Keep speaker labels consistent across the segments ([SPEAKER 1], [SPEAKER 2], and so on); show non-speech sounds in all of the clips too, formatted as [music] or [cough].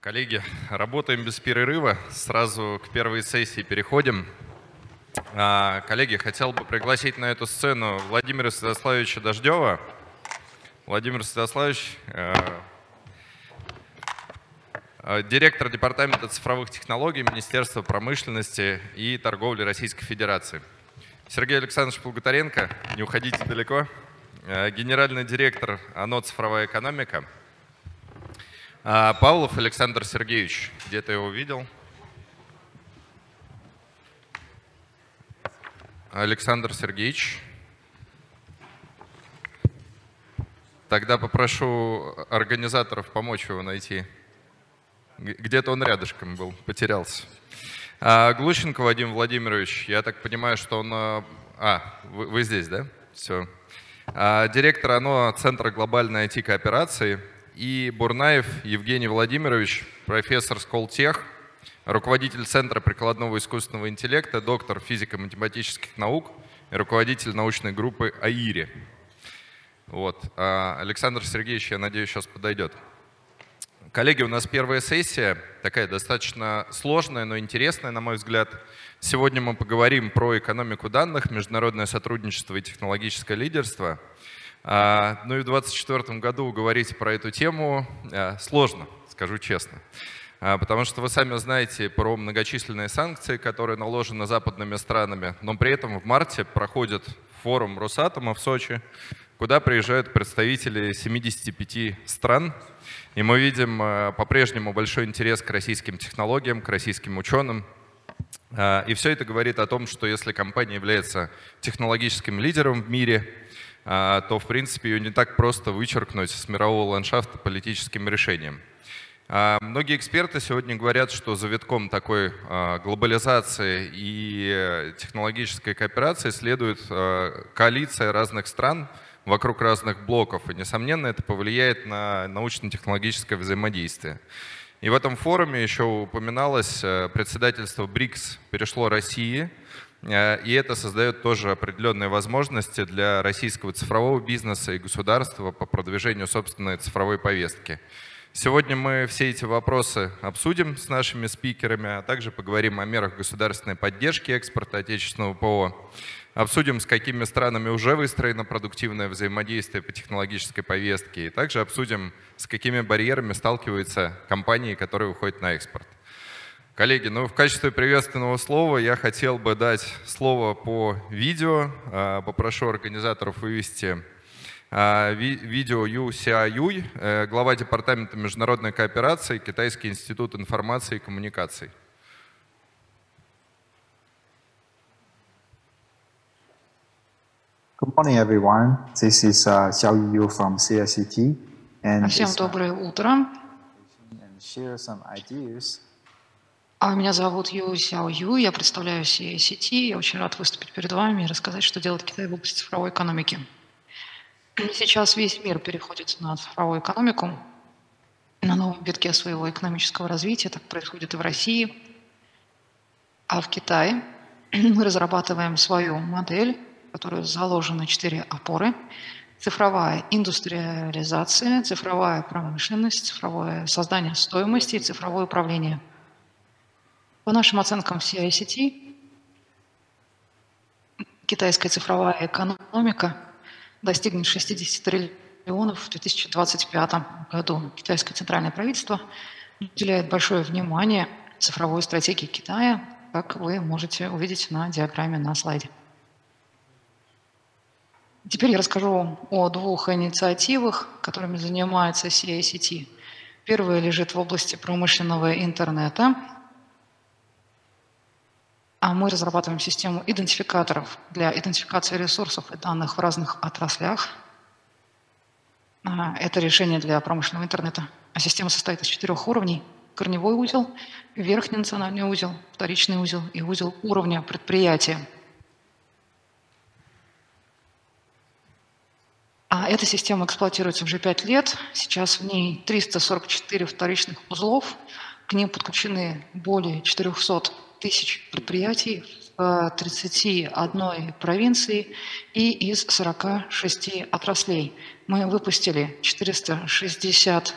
[SPEAKER 1] Коллеги, работаем без перерыва, сразу к первой сессии переходим. А, коллеги, хотел бы пригласить на эту сцену Владимира Святославовича Дождева. Владимир Святославович, э, э, директор Департамента цифровых технологий Министерства промышленности и торговли Российской Федерации. Сергей Александрович Полготаренко, не уходите далеко, э, генеральный директор ОНО «Цифровая экономика». А, Павлов Александр Сергеевич, где ты его видел? Александр Сергеевич. Тогда попрошу организаторов помочь его найти. Где-то он рядышком был, потерялся. А, Глущенко Вадим Владимирович, я так понимаю, что он... А, а вы, вы здесь, да? Все. А, директор ОНО Центра глобальной IT-кооперации и Бурнаев Евгений Владимирович, профессор Сколтех, руководитель Центра прикладного искусственного интеллекта, доктор физико-математических наук и руководитель научной группы АИРИ. Вот. А, Александр Сергеевич, я надеюсь, сейчас подойдет. Коллеги, у нас первая сессия, такая достаточно сложная, но интересная, на мой взгляд. Сегодня мы поговорим про экономику данных, международное сотрудничество и технологическое лидерство – а, ну и в 2024 году говорить про эту тему э, сложно, скажу честно. А, потому что вы сами знаете про многочисленные санкции, которые наложены западными странами, но при этом в марте проходит форум Росатома в Сочи, куда приезжают представители 75 стран. И мы видим э, по-прежнему большой интерес к российским технологиям, к российским ученым. Э, и все это говорит о том, что если компания является технологическим лидером в мире, а, то, в принципе, ее не так просто вычеркнуть с мирового ландшафта политическим решением. А, многие эксперты сегодня говорят, что за завитком такой а, глобализации и технологической кооперации следует коалиция разных стран вокруг разных блоков. И, несомненно, это повлияет на научно-технологическое взаимодействие. И в этом форуме еще упоминалось председательство БРИКС перешло России. Э, и это создает тоже определенные возможности для российского цифрового бизнеса и государства по продвижению собственной цифровой повестки. Сегодня мы все эти вопросы обсудим с нашими спикерами, а также поговорим о мерах государственной поддержки экспорта отечественного ПО. Обсудим, с какими странами уже выстроено продуктивное взаимодействие по технологической повестке. И также обсудим, с какими барьерами сталкиваются компании, которые выходят на экспорт. Коллеги, ну в качестве приветственного слова я хотел бы дать слово по видео. А, попрошу организаторов вывести а, видео Ю Ся Юй, э, глава Департамента международной кооперации, Китайский институт информации и коммуникаций.
[SPEAKER 2] Good morning, everyone. This is uh, Xiao Yu from CSCT. E and а Всем uh,
[SPEAKER 3] доброе утро. А Меня зовут Ю Сяо Ю, я представляю CICT, я очень рад выступить перед вами и рассказать, что делает Китай в области цифровой экономики. Сейчас весь мир переходит на цифровую экономику, на новом витке своего экономического развития, так происходит и в России, а в Китае [clears throat] мы разрабатываем свою модель, в которую заложены четыре опоры. Цифровая индустриализация, цифровая промышленность, цифровое создание стоимости и цифровое управление – по нашим оценкам CICT, китайская цифровая экономика достигнет 60 триллионов в 2025 году. Китайское центральное правительство уделяет большое внимание цифровой стратегии Китая, как вы можете увидеть на диаграмме на слайде. Теперь я расскажу о двух инициативах, которыми занимается CICT. Первая лежит в области промышленного интернета – а мы разрабатываем систему идентификаторов для идентификации ресурсов и данных в разных отраслях. А, это решение для промышленного интернета. А система состоит из четырех уровней. Корневой узел, верхний национальный узел, вторичный узел и узел уровня предприятия. А эта система эксплуатируется уже 5 лет. Сейчас в ней 344 вторичных узлов. К ним подключены более 400 тысяч предприятий в 31 э, провинции и из 46 отраслей. Мы выпустили 460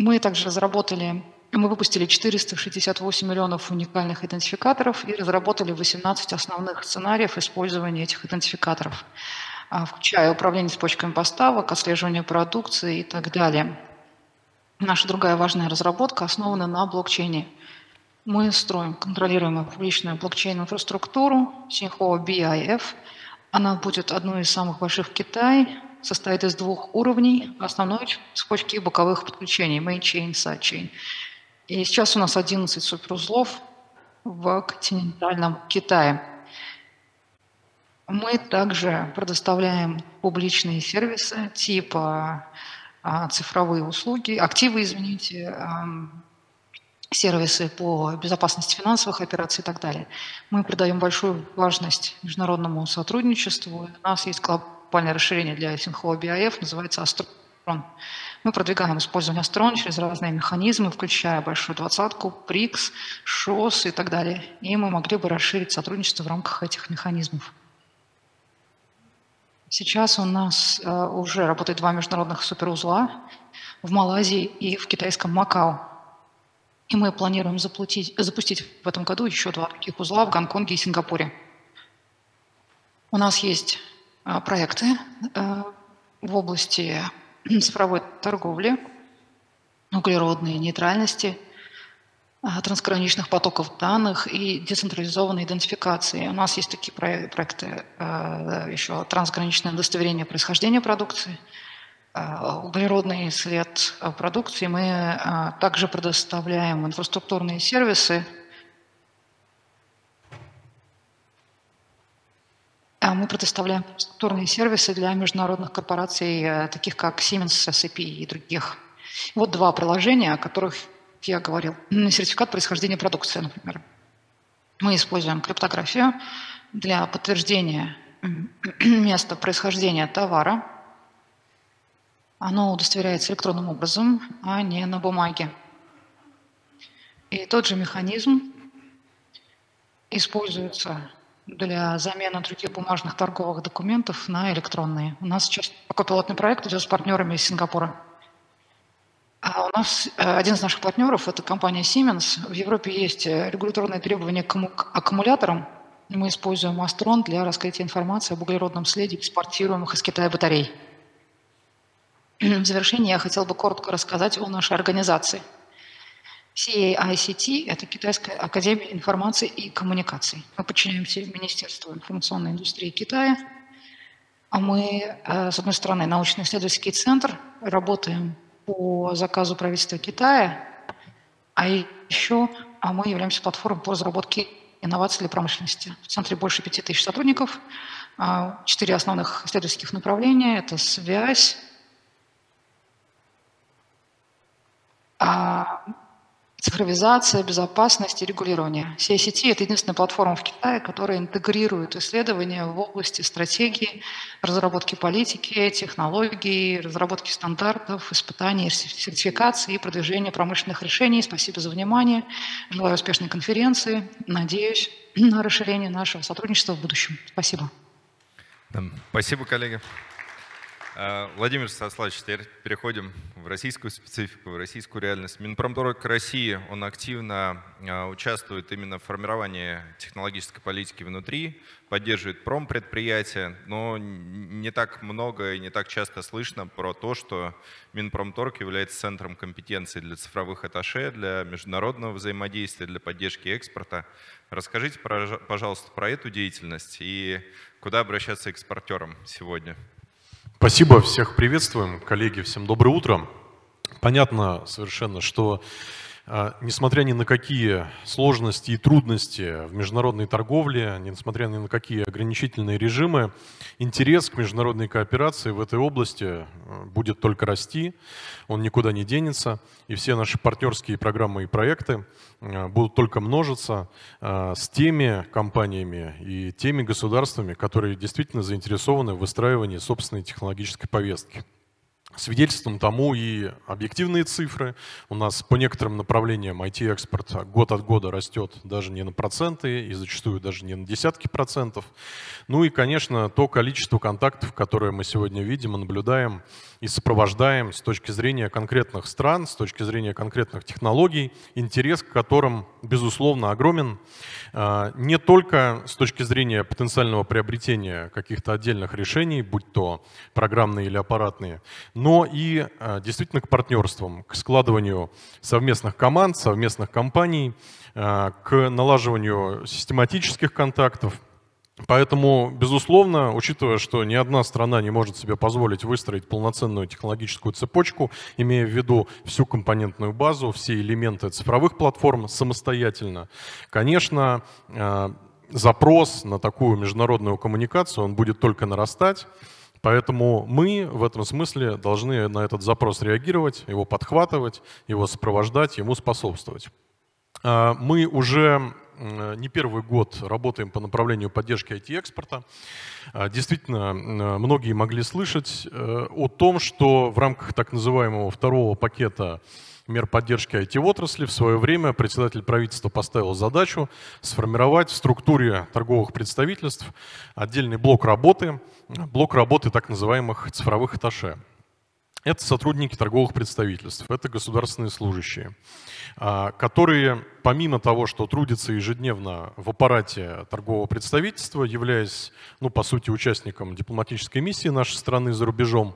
[SPEAKER 3] Мы также разработали, мы выпустили 468 миллионов уникальных идентификаторов и разработали 18 основных сценариев использования этих идентификаторов. А, включая управление цепочками поставок, отслеживание продукции и так далее. Наша другая важная разработка основана на блокчейне. Мы строим контролируемую публичную блокчейн-инфраструктуру Синхо BIF. Она будет одной из самых больших в Китае, состоит из двух уровней, основной цепочки и боковых подключений, Main Chain, Side Chain. И сейчас у нас 11 суперузлов в континентальном Китае. Мы также предоставляем публичные сервисы типа а, цифровые услуги, активы, извините, сервисы по безопасности финансовых операций и так далее. Мы придаем большую важность международному сотрудничеству. У нас есть глобальное расширение для Синхо BIF, а называется Астрон. Мы продвигаем использование Астрон через разные механизмы, включая Большую двадцатку, ПРИКС, ШОС и так далее. И мы могли бы расширить сотрудничество в рамках этих механизмов. Сейчас у нас э, уже работает два международных суперузла в Малайзии и в китайском Макао. И мы планируем заплатить, запустить в этом году еще два таких узла в Гонконге и Сингапуре. У нас есть э, проекты э, в области [clears throat] цифровой торговли, углеродной нейтральности – а, трансграничных потоков данных и децентрализованной идентификации. У нас есть такие проекты, а, еще трансграничное удостоверение происхождения продукции, а, углеродный след продукции. Мы также предоставляем инфраструктурные сервисы. Мы предоставляем инфраструктурные сервисы для международных корпораций, таких как Siemens, SAP и других. Вот два приложения, о которых я говорил, «Ну, сертификат происхождения продукции, например. Мы используем криптографию для подтверждения [clears throat] места происхождения товара. Оно удостоверяется электронным образом, а не на бумаге. И тот же механизм используется для замены других бумажных торговых документов на электронные. У нас сейчас такой пилотный проект идет с партнерами из Сингапура. А у нас э, один из наших партнеров – это компания Siemens. В Европе есть э, регуляторные требования к аккумуляторам. Мы используем Астрон для раскрытия информации об углеродном следе экспортируемых из Китая батарей. В завершение я хотел бы коротко рассказать о нашей организации. CAICT – это Китайская Академия информации и коммуникаций. Мы подчиняемся Министерству информационной индустрии Китая. А мы, э, с одной стороны, научно-исследовательский центр, работаем по заказу правительства Китая, а еще а мы являемся платформой по разработке инноваций для промышленности. В центре больше тысяч сотрудников, а, четыре основных исследовательских направления – это связь, а, цифровизация, безопасность и регулирование. CICT – это единственная платформа в Китае, которая интегрирует исследования в области стратегии, разработки политики, технологий, разработки стандартов, испытаний, сертификации и продвижения промышленных решений. Спасибо за внимание. Желаю успешной конференции. Надеюсь на расширение нашего сотрудничества в будущем. Спасибо.
[SPEAKER 1] Спасибо, коллеги. Э, Владимир Сославович, теперь переходим в российскую специфику, в российскую реальность. Минпромторг России, он активно э, участвует именно в формировании технологической политики внутри, поддерживает промпредприятия, но не так много и не так часто слышно про то, что Минпромторг является центром компетенции для цифровых аташе, для международного взаимодействия, для поддержки экспорта. Расскажите, пожалуйста, про эту деятельность и куда обращаться экспортерам сегодня?
[SPEAKER 4] Спасибо, всех приветствуем. Коллеги, всем доброе утро. Понятно совершенно, что а, несмотря ни на какие сложности и трудности в международной торговле, несмотря ни на какие ограничительные режимы, интерес к международной кооперации в этой области э, будет только расти, он никуда не денется, и все наши партнерские программы и проекты э, будут только множиться э, с теми компаниями и теми государствами, которые действительно заинтересованы в выстраивании собственной технологической повестки. Свидетельством тому и объективные цифры. У нас по некоторым направлениям IT-экспорт год от года растет даже не на проценты и зачастую даже не на десятки процентов. Ну и, конечно, то количество контактов, которые мы сегодня видим и наблюдаем и сопровождаем с точки зрения конкретных стран, с точки зрения конкретных технологий, интерес к которым безусловно, огромен а, не только с точки зрения потенциального приобретения каких-то отдельных решений, будь то программные или аппаратные, но и а, действительно к партнерствам, к складыванию совместных команд, совместных компаний, а, к налаживанию систематических контактов – Поэтому, безусловно, учитывая, что ни одна страна не может себе позволить выстроить полноценную технологическую цепочку, имея в виду всю компонентную базу, все элементы цифровых платформ самостоятельно, конечно, э, запрос на такую международную коммуникацию, он будет только нарастать. Поэтому мы в этом смысле должны на этот запрос реагировать, его подхватывать, его сопровождать, ему способствовать. Э, мы уже Э, не первый год работаем по направлению поддержки IT-экспорта. А, действительно, э, многие могли слышать э, о том, что в рамках так называемого второго пакета мер поддержки IT-отрасли в свое время председатель правительства поставил задачу сформировать в структуре торговых представительств отдельный блок работы, блок работы так называемых цифровых аташе. Это сотрудники торговых представительств, это государственные служащие. А, которые помимо того, что трудятся ежедневно в аппарате торгового представительства, являясь, ну, по сути, участником дипломатической миссии нашей страны за рубежом,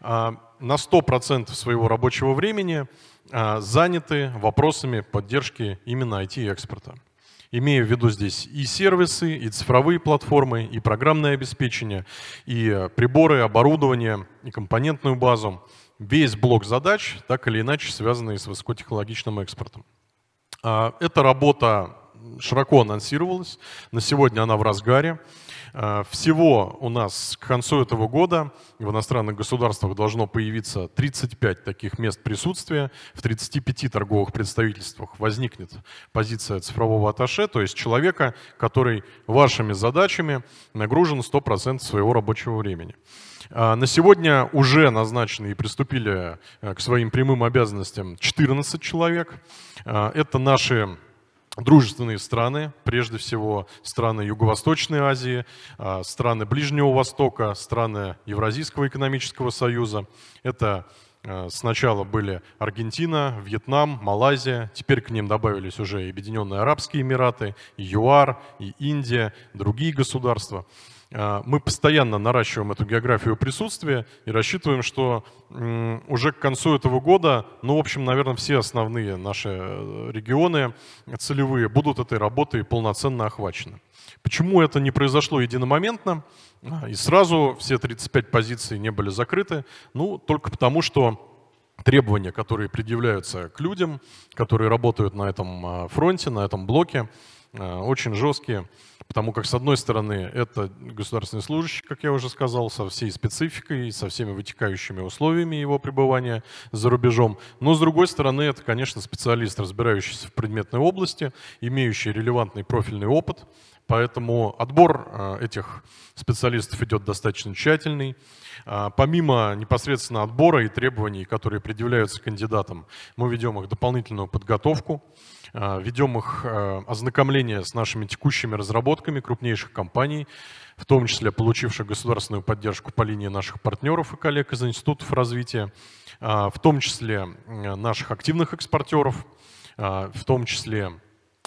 [SPEAKER 4] а, на 100% своего рабочего времени а, заняты вопросами поддержки именно IT-экспорта. Имея в виду здесь и сервисы, и цифровые платформы, и программное обеспечение, и приборы, оборудование, и компонентную базу – весь блок задач, так или иначе связанные с высокотехнологичным экспортом. А, эта работа широко анонсировалась, на сегодня она в разгаре. А, всего у нас к концу этого года в иностранных государствах должно появиться 35 таких мест присутствия, в 35 торговых представительствах возникнет позиция цифрового аташе, то есть человека, который вашими задачами нагружен 100% своего рабочего времени. А, на сегодня уже назначены и приступили э, к своим прямым обязанностям 14 человек. А, это наши дружественные страны, прежде всего страны Юго-Восточной Азии, а, страны Ближнего Востока, страны Евразийского экономического союза. Это э, Сначала были Аргентина, Вьетнам, Малайзия, теперь к ним добавились уже Объединенные Арабские Эмираты, ЮАР, и Индия, другие государства. А, мы постоянно наращиваем эту географию присутствия и рассчитываем, что уже к концу этого года, ну, в общем, наверное, все основные наши э, регионы целевые будут этой работой полноценно охвачены. Почему это не произошло единомоментно а, и сразу все 35 позиций не были закрыты? Ну, только потому, что требования, которые предъявляются к людям, которые работают на этом а, фронте, на этом блоке, Э, очень жесткие, потому как, с одной стороны, это государственный служащий, как я уже сказал, со всей спецификой, со всеми вытекающими условиями его пребывания за рубежом, но, с другой стороны, это, конечно, специалист, разбирающийся в предметной области, имеющий релевантный профильный опыт, Поэтому отбор э, этих специалистов идет достаточно тщательный. Э, помимо непосредственно отбора и требований, которые предъявляются кандидатам, мы ведем их дополнительную подготовку. А, ведем их а, ознакомление с нашими текущими разработками крупнейших компаний, в том числе получивших государственную поддержку по линии наших партнеров и коллег из институтов развития, а, в том числе наших активных экспортеров, в том числе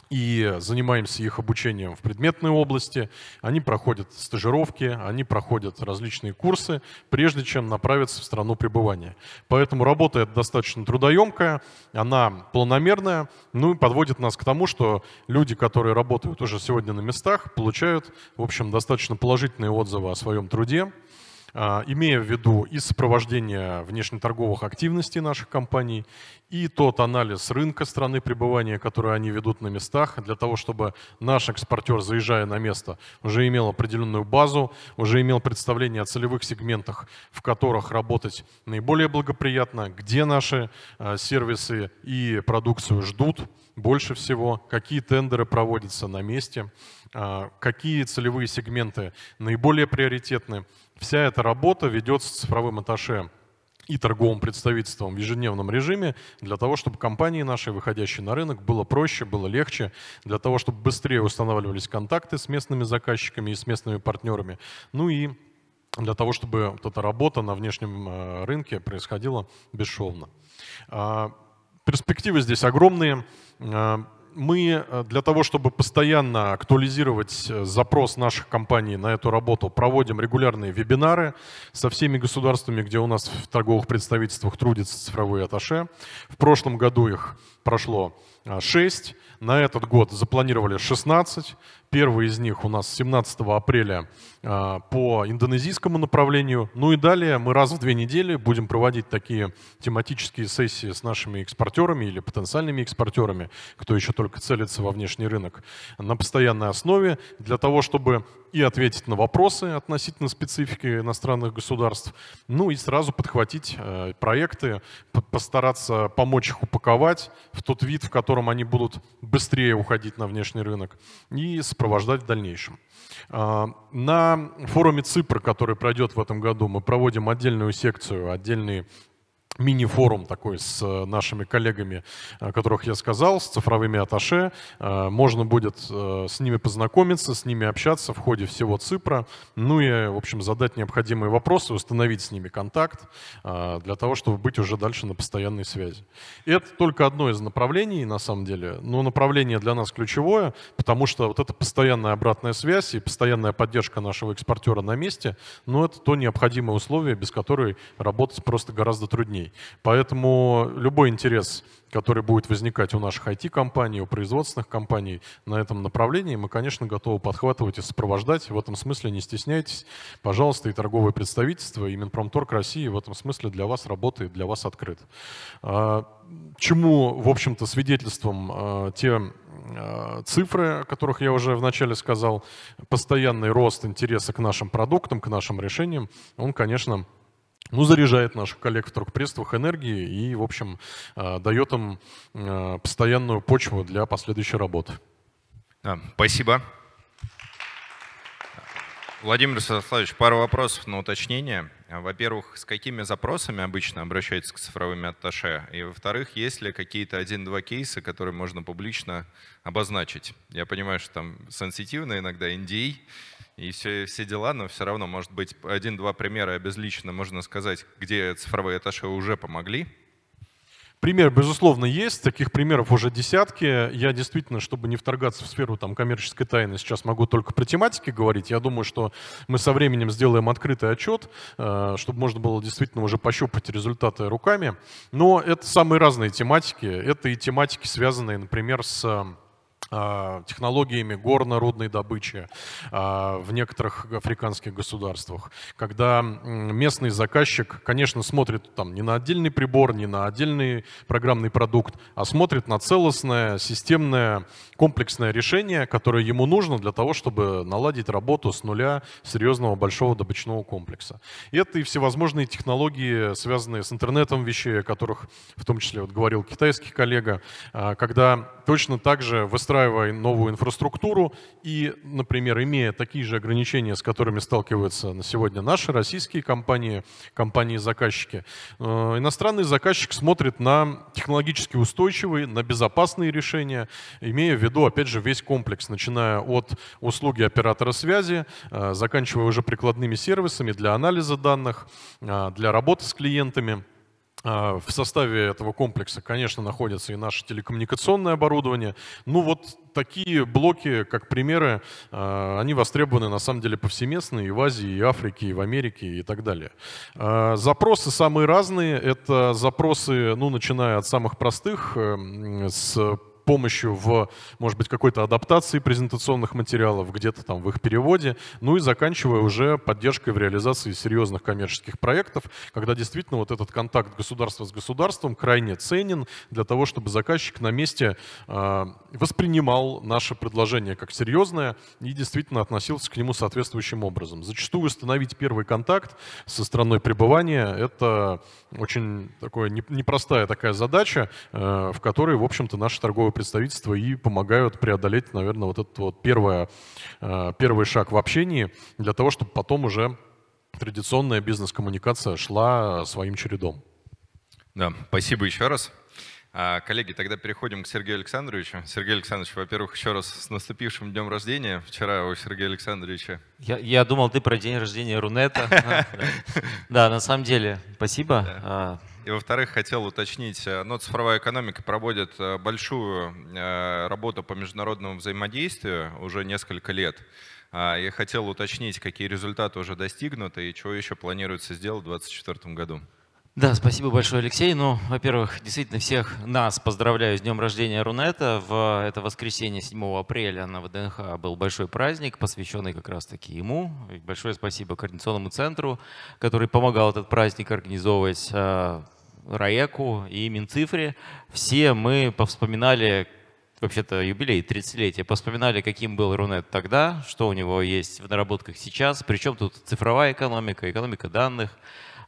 [SPEAKER 4] и занимаемся их обучением в предметной области. Они проходят стажировки, они проходят различные курсы, прежде чем направиться в страну пребывания. Поэтому работа эта достаточно трудоемкая, она планомерная, ну и подводит нас к тому, что люди, которые работают уже сегодня на местах, получают, в общем, достаточно положительные отзывы о своем труде, а, имея в виду и сопровождение внешнеторговых активностей наших компаний, и тот анализ рынка страны пребывания, который они ведут на местах, для того, чтобы наш экспортер, заезжая на место, уже имел определенную базу, уже имел представление о целевых сегментах, в которых работать наиболее благоприятно, где наши а, сервисы и продукцию ждут больше всего, какие тендеры проводятся на месте – а, какие целевые сегменты наиболее приоритетны. Вся эта работа ведется цифровым этаже и торговым представительством в ежедневном режиме для того, чтобы компании наши, выходящие на рынок, было проще, было легче, для того, чтобы быстрее устанавливались контакты с местными заказчиками и с местными партнерами. Ну и для того, чтобы вот эта работа на внешнем э, рынке происходила бесшовно. А, перспективы здесь огромные. Э, мы э, для того, чтобы постоянно актуализировать э, запрос наших компаний на эту работу, проводим регулярные вебинары со всеми государствами, где у нас в торговых представительствах трудятся цифровые аташе. В прошлом году их прошло 6, а, на этот год запланировали 16. Первый из них у нас 17 апреля а, по индонезийскому направлению. Ну и далее мы раз в две недели будем проводить такие тематические сессии с нашими экспортерами или потенциальными экспортерами, кто еще только целится во внешний рынок, на постоянной основе, для того, чтобы и ответить на вопросы относительно специфики иностранных государств, ну и сразу подхватить э, проекты, постараться помочь их упаковать в тот вид, в котором они будут быстрее уходить на внешний рынок, и с сопровождать в дальнейшем. А, на форуме ЦИПР, который пройдет в этом году, мы проводим отдельную секцию, отдельный мини-форум такой с э, нашими коллегами, о которых я сказал, с цифровыми аташе. Э, можно будет э, с ними познакомиться, с ними общаться в ходе всего ЦИПРа, ну и, в общем, задать необходимые вопросы, установить с ними контакт для того, чтобы быть уже дальше на постоянной связи. И это только одно из направлений, на самом деле, но направление для нас ключевое, потому что вот эта постоянная обратная связь и постоянная поддержка нашего экспортера на месте, ну это то необходимое условие, без которой работать просто гораздо труднее. Поэтому любой интерес, который будет возникать у наших IT-компаний, у производственных компаний на этом направлении, мы, конечно, готовы подхватывать и сопровождать. В этом смысле не стесняйтесь. Пожалуйста, и торговое представительство, и Минпромторг России в этом смысле для вас работает, для вас открыт. А, чему, в общем-то, свидетельством а, те а, цифры, о которых я уже вначале сказал, постоянный рост интереса к нашим продуктам, к нашим решениям, он, конечно, ну, заряжает наших коллег в торгпредствах энергии и, в общем, э, дает им э, постоянную почву для последующей работы. Спасибо.
[SPEAKER 1] Владимир Святославович, пару вопросов на уточнение. Во-первых, с какими запросами обычно обращаются к цифровым атташе? И во-вторых, есть ли какие-то один-два кейса, которые можно публично обозначить? Я понимаю, что там сенситивно иногда, NDA, и все, все дела, но все равно, может быть, один-два примера обезлично можно сказать, где цифровые этажи
[SPEAKER 4] уже помогли. Пример, безусловно, есть. Таких примеров уже десятки. Я действительно, чтобы не вторгаться в сферу там, коммерческой тайны, сейчас могу только про тематики говорить. Я думаю, что мы со временем сделаем открытый отчет, э, чтобы можно было действительно уже пощупать результаты руками. Но это самые разные тематики. Это и тематики, связанные, например, с а, технологиями горно-рудной добычи а, в некоторых африканских государствах, когда местный заказчик, конечно, смотрит там не на отдельный прибор, не на отдельный программный продукт, а смотрит на целостное, системное, комплексное решение, которое ему нужно для того, чтобы наладить работу с нуля серьезного большого добычного комплекса. И Это и всевозможные технологии, связанные с интернетом вещей, о которых в том числе вот говорил китайский коллега, а, когда точно так же восстанавливается выстраивая новую инфраструктуру и, например, имея такие же ограничения, с которыми сталкиваются на сегодня наши российские компании, компании-заказчики, э, иностранный заказчик смотрит на технологически устойчивые, на безопасные решения, имея в виду, опять же, весь комплекс, начиная от услуги оператора связи, э, заканчивая уже прикладными сервисами для анализа данных, э, для работы с клиентами. А, в составе этого комплекса, конечно, находится и наше телекоммуникационное оборудование. Ну вот такие блоки, как примеры, а, они востребованы на самом деле повсеместно и в Азии, и в Африке, и в Америке, и так далее. А, запросы самые разные. Это запросы, ну, начиная от самых простых, эм, с помощью в, может быть, какой-то адаптации презентационных материалов, где-то там в их переводе, ну и заканчивая уже поддержкой в реализации серьезных коммерческих проектов, когда действительно вот этот контакт государства с государством крайне ценен для того, чтобы заказчик на месте а, воспринимал наше предложение как серьезное и действительно относился к нему соответствующим образом. Зачастую установить первый контакт со страной пребывания — это очень такое непростая такая задача, э, в которой, в общем-то, наши торговые представительства и помогают преодолеть, наверное, вот этот вот первое, э, первый шаг в общении для того, чтобы потом уже традиционная бизнес-коммуникация шла своим чередом.
[SPEAKER 1] Да, спасибо еще раз. А, коллеги, тогда переходим к Сергею Александровичу. Сергей Александрович, во-первых, еще раз с наступившим днем рождения. Вчера у Сергея Александровича. Я, я
[SPEAKER 5] думал, ты про день рождения Рунета. [laughs] Да, на самом деле, спасибо.
[SPEAKER 1] А, и во-вторых, хотел уточнить, э, но ну, цифровая экономика проводит э, большую э, работу по международному взаимодействию уже несколько лет. Я а, хотел уточнить, какие результаты уже достигнуты и чего еще планируется сделать в 2024 году. Да, спасибо
[SPEAKER 5] большое, Алексей. Ну, во-первых, действительно всех нас
[SPEAKER 1] поздравляю с днем рождения Рунета. В это
[SPEAKER 5] воскресенье 7 апреля на ВДНХ был большой праздник, посвященный как раз-таки ему. И большое спасибо Координационному центру, который помогал этот праздник организовывать э, РАЭКу и Минцифре. Все мы повспоминали, вообще-то юбилей, 30-летие, повспоминали, каким был Рунет тогда, что у него есть в наработках сейчас, причем тут цифровая экономика, экономика данных,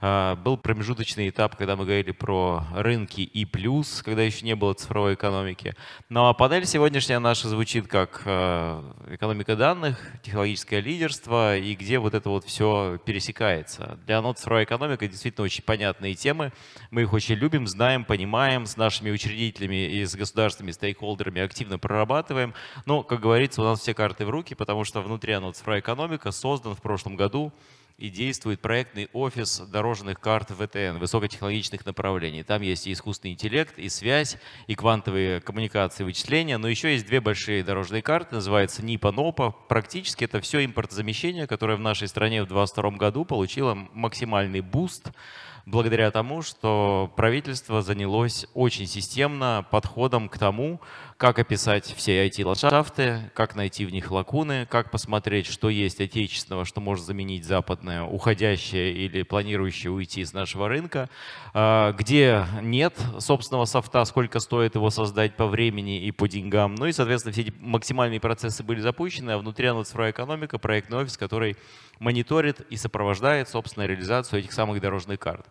[SPEAKER 5] а, был промежуточный этап, когда мы говорили про рынки и плюс, когда еще не было цифровой экономики. Но ну, а панель сегодняшняя наша звучит как э, экономика данных, технологическое лидерство и где вот это вот все пересекается. Для нас цифровая экономика действительно очень понятные темы. Мы их очень любим, знаем, понимаем, с нашими учредителями и с государственными стейкхолдерами активно прорабатываем. Но, как говорится, у нас все карты в руки, потому что внутри оно цифровая экономика создан в прошлом году и действует проектный офис дорожных карт ВТН, высокотехнологичных направлений. Там есть и искусственный интеллект, и связь, и квантовые коммуникации, вычисления. Но еще есть две большие дорожные карты, называется НИПа, НОПа. Практически это все импортозамещение, которое в нашей стране в 2022 году получило максимальный буст благодаря тому, что правительство занялось очень системно подходом к тому, как описать все IT-ландшафты, как найти в них лакуны, как посмотреть, что есть отечественного, что может заменить западное, уходящее или планирующее уйти из нашего рынка, а, где нет собственного софта, сколько стоит его создать по времени и по деньгам. Ну и, соответственно, все эти максимальные процессы были запущены, а внутри она экономика, проектный офис, который мониторит и сопровождает, собственно, реализацию этих самых дорожных карт.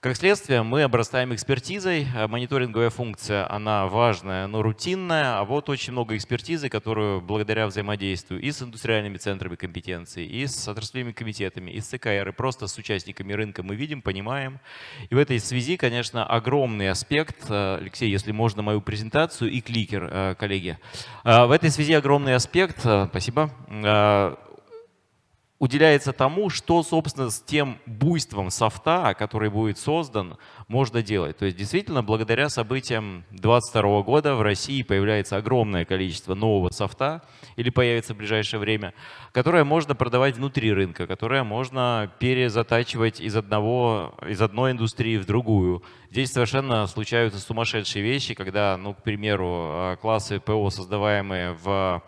[SPEAKER 5] Как следствие, мы обрастаем экспертизой. Э, мониторинговая функция, она важная, но рутинная. А вот очень много экспертизы, которую благодаря взаимодействию и с индустриальными центрами компетенции, и с отраслевыми комитетами, и с ЦКР, и просто с участниками рынка мы видим, понимаем. И в этой связи, конечно, огромный аспект, э, Алексей, если можно, мою презентацию и кликер, э, коллеги. В этой связи огромный аспект, спасибо, уделяется тому, что, собственно, с тем буйством софта, который будет создан, можно делать. То есть, действительно, благодаря событиям 2022 года в России появляется огромное количество нового софта, или появится в ближайшее время, которое можно продавать внутри рынка, которое можно перезатачивать из, одного, из одной индустрии в другую. Здесь совершенно случаются сумасшедшие вещи, когда, ну, к примеру, э, классы ПО, создаваемые в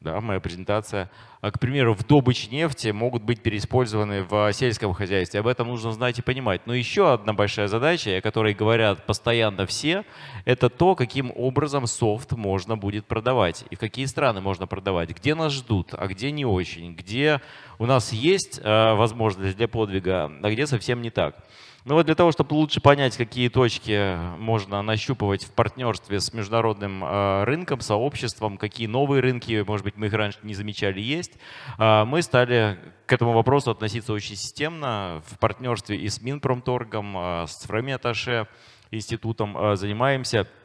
[SPEAKER 5] да, моя презентация, А, к примеру, в добыче нефти могут быть переиспользованы в сельском хозяйстве. Об этом нужно знать и понимать. Но еще одна большая задача, о которой говорят постоянно все, это то, каким образом софт можно будет продавать и в какие страны можно продавать, где нас ждут, а где не очень, где у нас есть э, возможность для подвига, а где совсем не так. Ну вот для того, чтобы лучше понять, какие точки можно нащупывать в партнерстве с международным э, рынком, сообществом, какие новые рынки, может быть, мы их раньше не замечали, есть, э, мы стали к этому вопросу относиться очень системно в партнерстве и с Минпромторгом, э, с Фремиаташе, институтом занимаемся –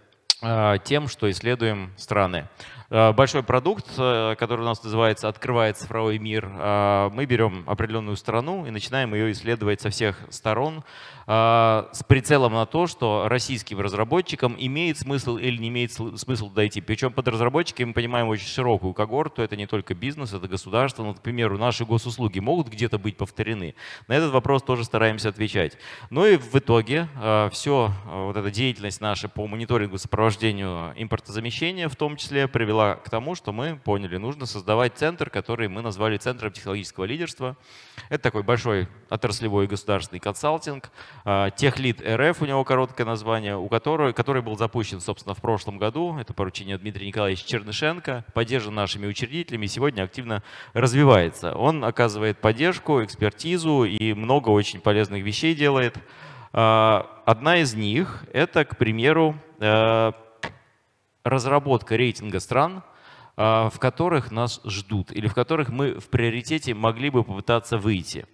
[SPEAKER 5] а, тем, что исследуем страны. А, большой продукт, э, который у нас называется «Открывает цифровой мир», а, мы берем определенную страну и начинаем ее исследовать со всех сторон, Э, с прицелом на то, что российским разработчикам имеет смысл или не имеет смысл дойти. Причем под разработчиками мы понимаем очень широкую когорту, это не только бизнес, это государство. Ну, к примеру, наши госуслуги могут где-то быть повторены. На этот вопрос тоже стараемся отвечать. Ну и в итоге э, все э, вот эта деятельность наша по мониторингу, сопровождению импортозамещения в том числе привела к тому, что мы поняли, нужно создавать центр, который мы назвали Центром технологического лидерства. Это такой большой отраслевой государственный консалтинг, а, Техлит РФ, у него короткое название, у которого, который был запущен, собственно, в прошлом году. Это поручение Дмитрия Николаевича Чернышенко, поддержан нашими учредителями сегодня активно развивается. Он оказывает поддержку, экспертизу и много очень полезных вещей делает. А, одна из них — это, к примеру, э, разработка рейтинга стран, а, в которых нас ждут или в которых мы в приоритете могли бы попытаться выйти.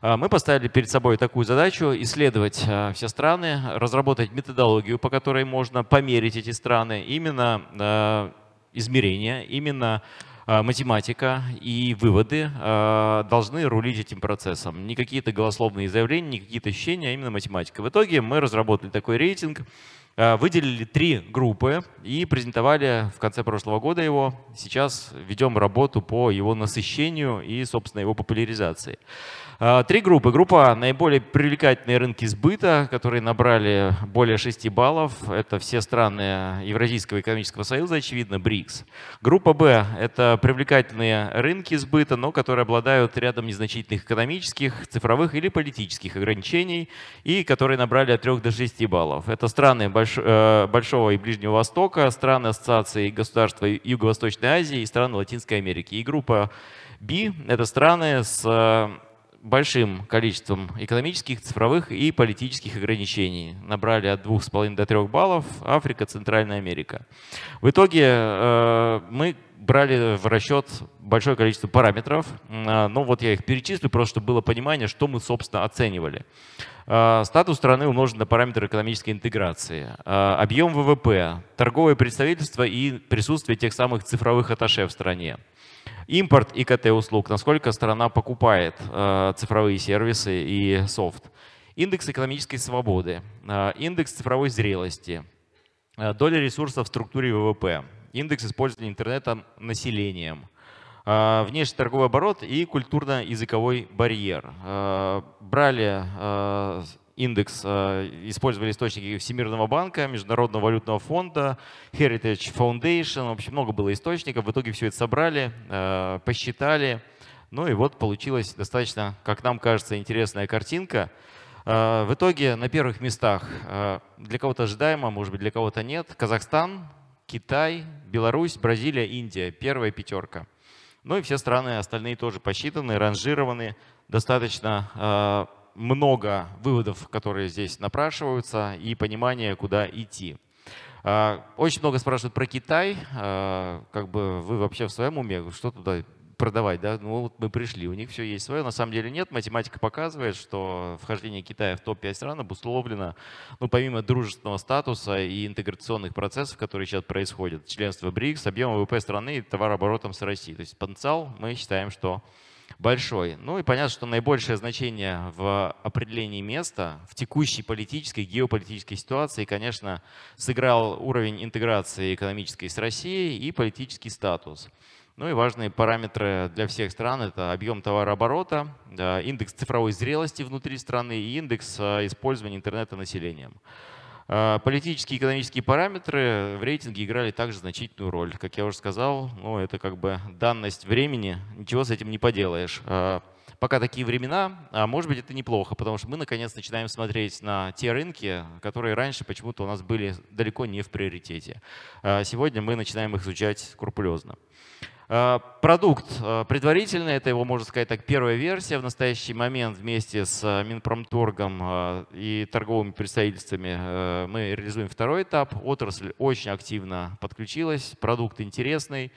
[SPEAKER 5] А, мы поставили перед собой такую задачу – исследовать а, все страны, разработать методологию, по которой можно померить эти страны, именно измерения, именно математика и выводы должны рулить этим процессом. Не какие-то голословные заявления, не какие-то ощущения, а именно математика. В итоге мы разработали такой рейтинг, Э, выделили три группы и презентовали в конце прошлого года его. Сейчас ведем работу по его насыщению и, собственно, его популяризации. Э, три группы. Группа наиболее привлекательные рынки сбыта, которые набрали более 6 баллов. Это все страны Евразийского экономического союза, очевидно, БРИКС. Группа Б – это привлекательные рынки сбыта, но которые обладают рядом незначительных экономических, цифровых или политических ограничений и которые набрали от 3 до 6 баллов. Это страны большого больш, э, Большого и Ближнего Востока, страны Ассоциации государства Юго-Восточной Азии и страны Латинской Америки. И группа B — это страны с э, большим количеством экономических, цифровых и политических ограничений. Набрали от 2,5 до 3 баллов Африка, Центральная Америка. В итоге э, мы брали в расчет большое количество параметров. Э, ну вот я их перечислю, просто чтобы было понимание, что мы, собственно, оценивали. Э, статус страны умножен на параметр экономической интеграции, объем ВВП, торговое представительство и присутствие тех самых цифровых аташе в стране Импорт ИКТ-услуг, насколько страна покупает э, цифровые сервисы и софт. Индекс экономической свободы, э, индекс цифровой зрелости, э, доля ресурсов в структуре ВВП, индекс использования интернета населением, внешний торговый оборот и культурно-языковой барьер. Брали индекс э, использовали источники Всемирного банка, Международного валютного фонда, Heritage Foundation, в общем, много было источников. В итоге все это собрали, э, посчитали. Ну и вот получилась достаточно, как нам кажется, интересная картинка. Э, в итоге на первых местах, для кого-то ожидаемо, может быть, для кого-то нет, Казахстан, Китай, Беларусь, Бразилия, Индия. Первая пятерка. Ну и все страны остальные тоже посчитаны, ранжированы достаточно много выводов, которые здесь напрашиваются, и понимание, куда идти. А, очень много спрашивают про Китай. А, как бы вы вообще в своем уме, что туда продавать, да? Ну вот мы пришли, у них все есть свое. На самом деле нет. Математика показывает, что вхождение Китая в топ-5 стран обусловлено, ну помимо дружественного статуса и интеграционных процессов, которые сейчас происходят, членство БРИКС, объем ВВП страны и товарооборотом с Россией. То есть потенциал мы считаем, что большой. Ну и понятно, что наибольшее значение в определении места в текущей политической, геополитической ситуации, конечно, сыграл уровень интеграции экономической с Россией и политический статус. Ну и важные параметры для всех стран – это объем товарооборота, э, индекс цифровой зрелости внутри страны и индекс э, использования интернета населением. А, политические и экономические параметры в рейтинге играли также значительную роль. Как я уже сказал, ну, это как бы данность времени, ничего с этим не поделаешь. А, пока такие времена, а может быть это неплохо, потому что мы наконец начинаем смотреть на те рынки, которые раньше почему-то у нас были далеко не в приоритете. А, сегодня мы начинаем их изучать скрупулезно. Э, продукт э, предварительно это его, можно сказать так, первая версия. В настоящий момент вместе с э, Минпромторгом и торговыми представительствами мы реализуем второй этап. Отрасль очень активно подключилась, продукт интересный.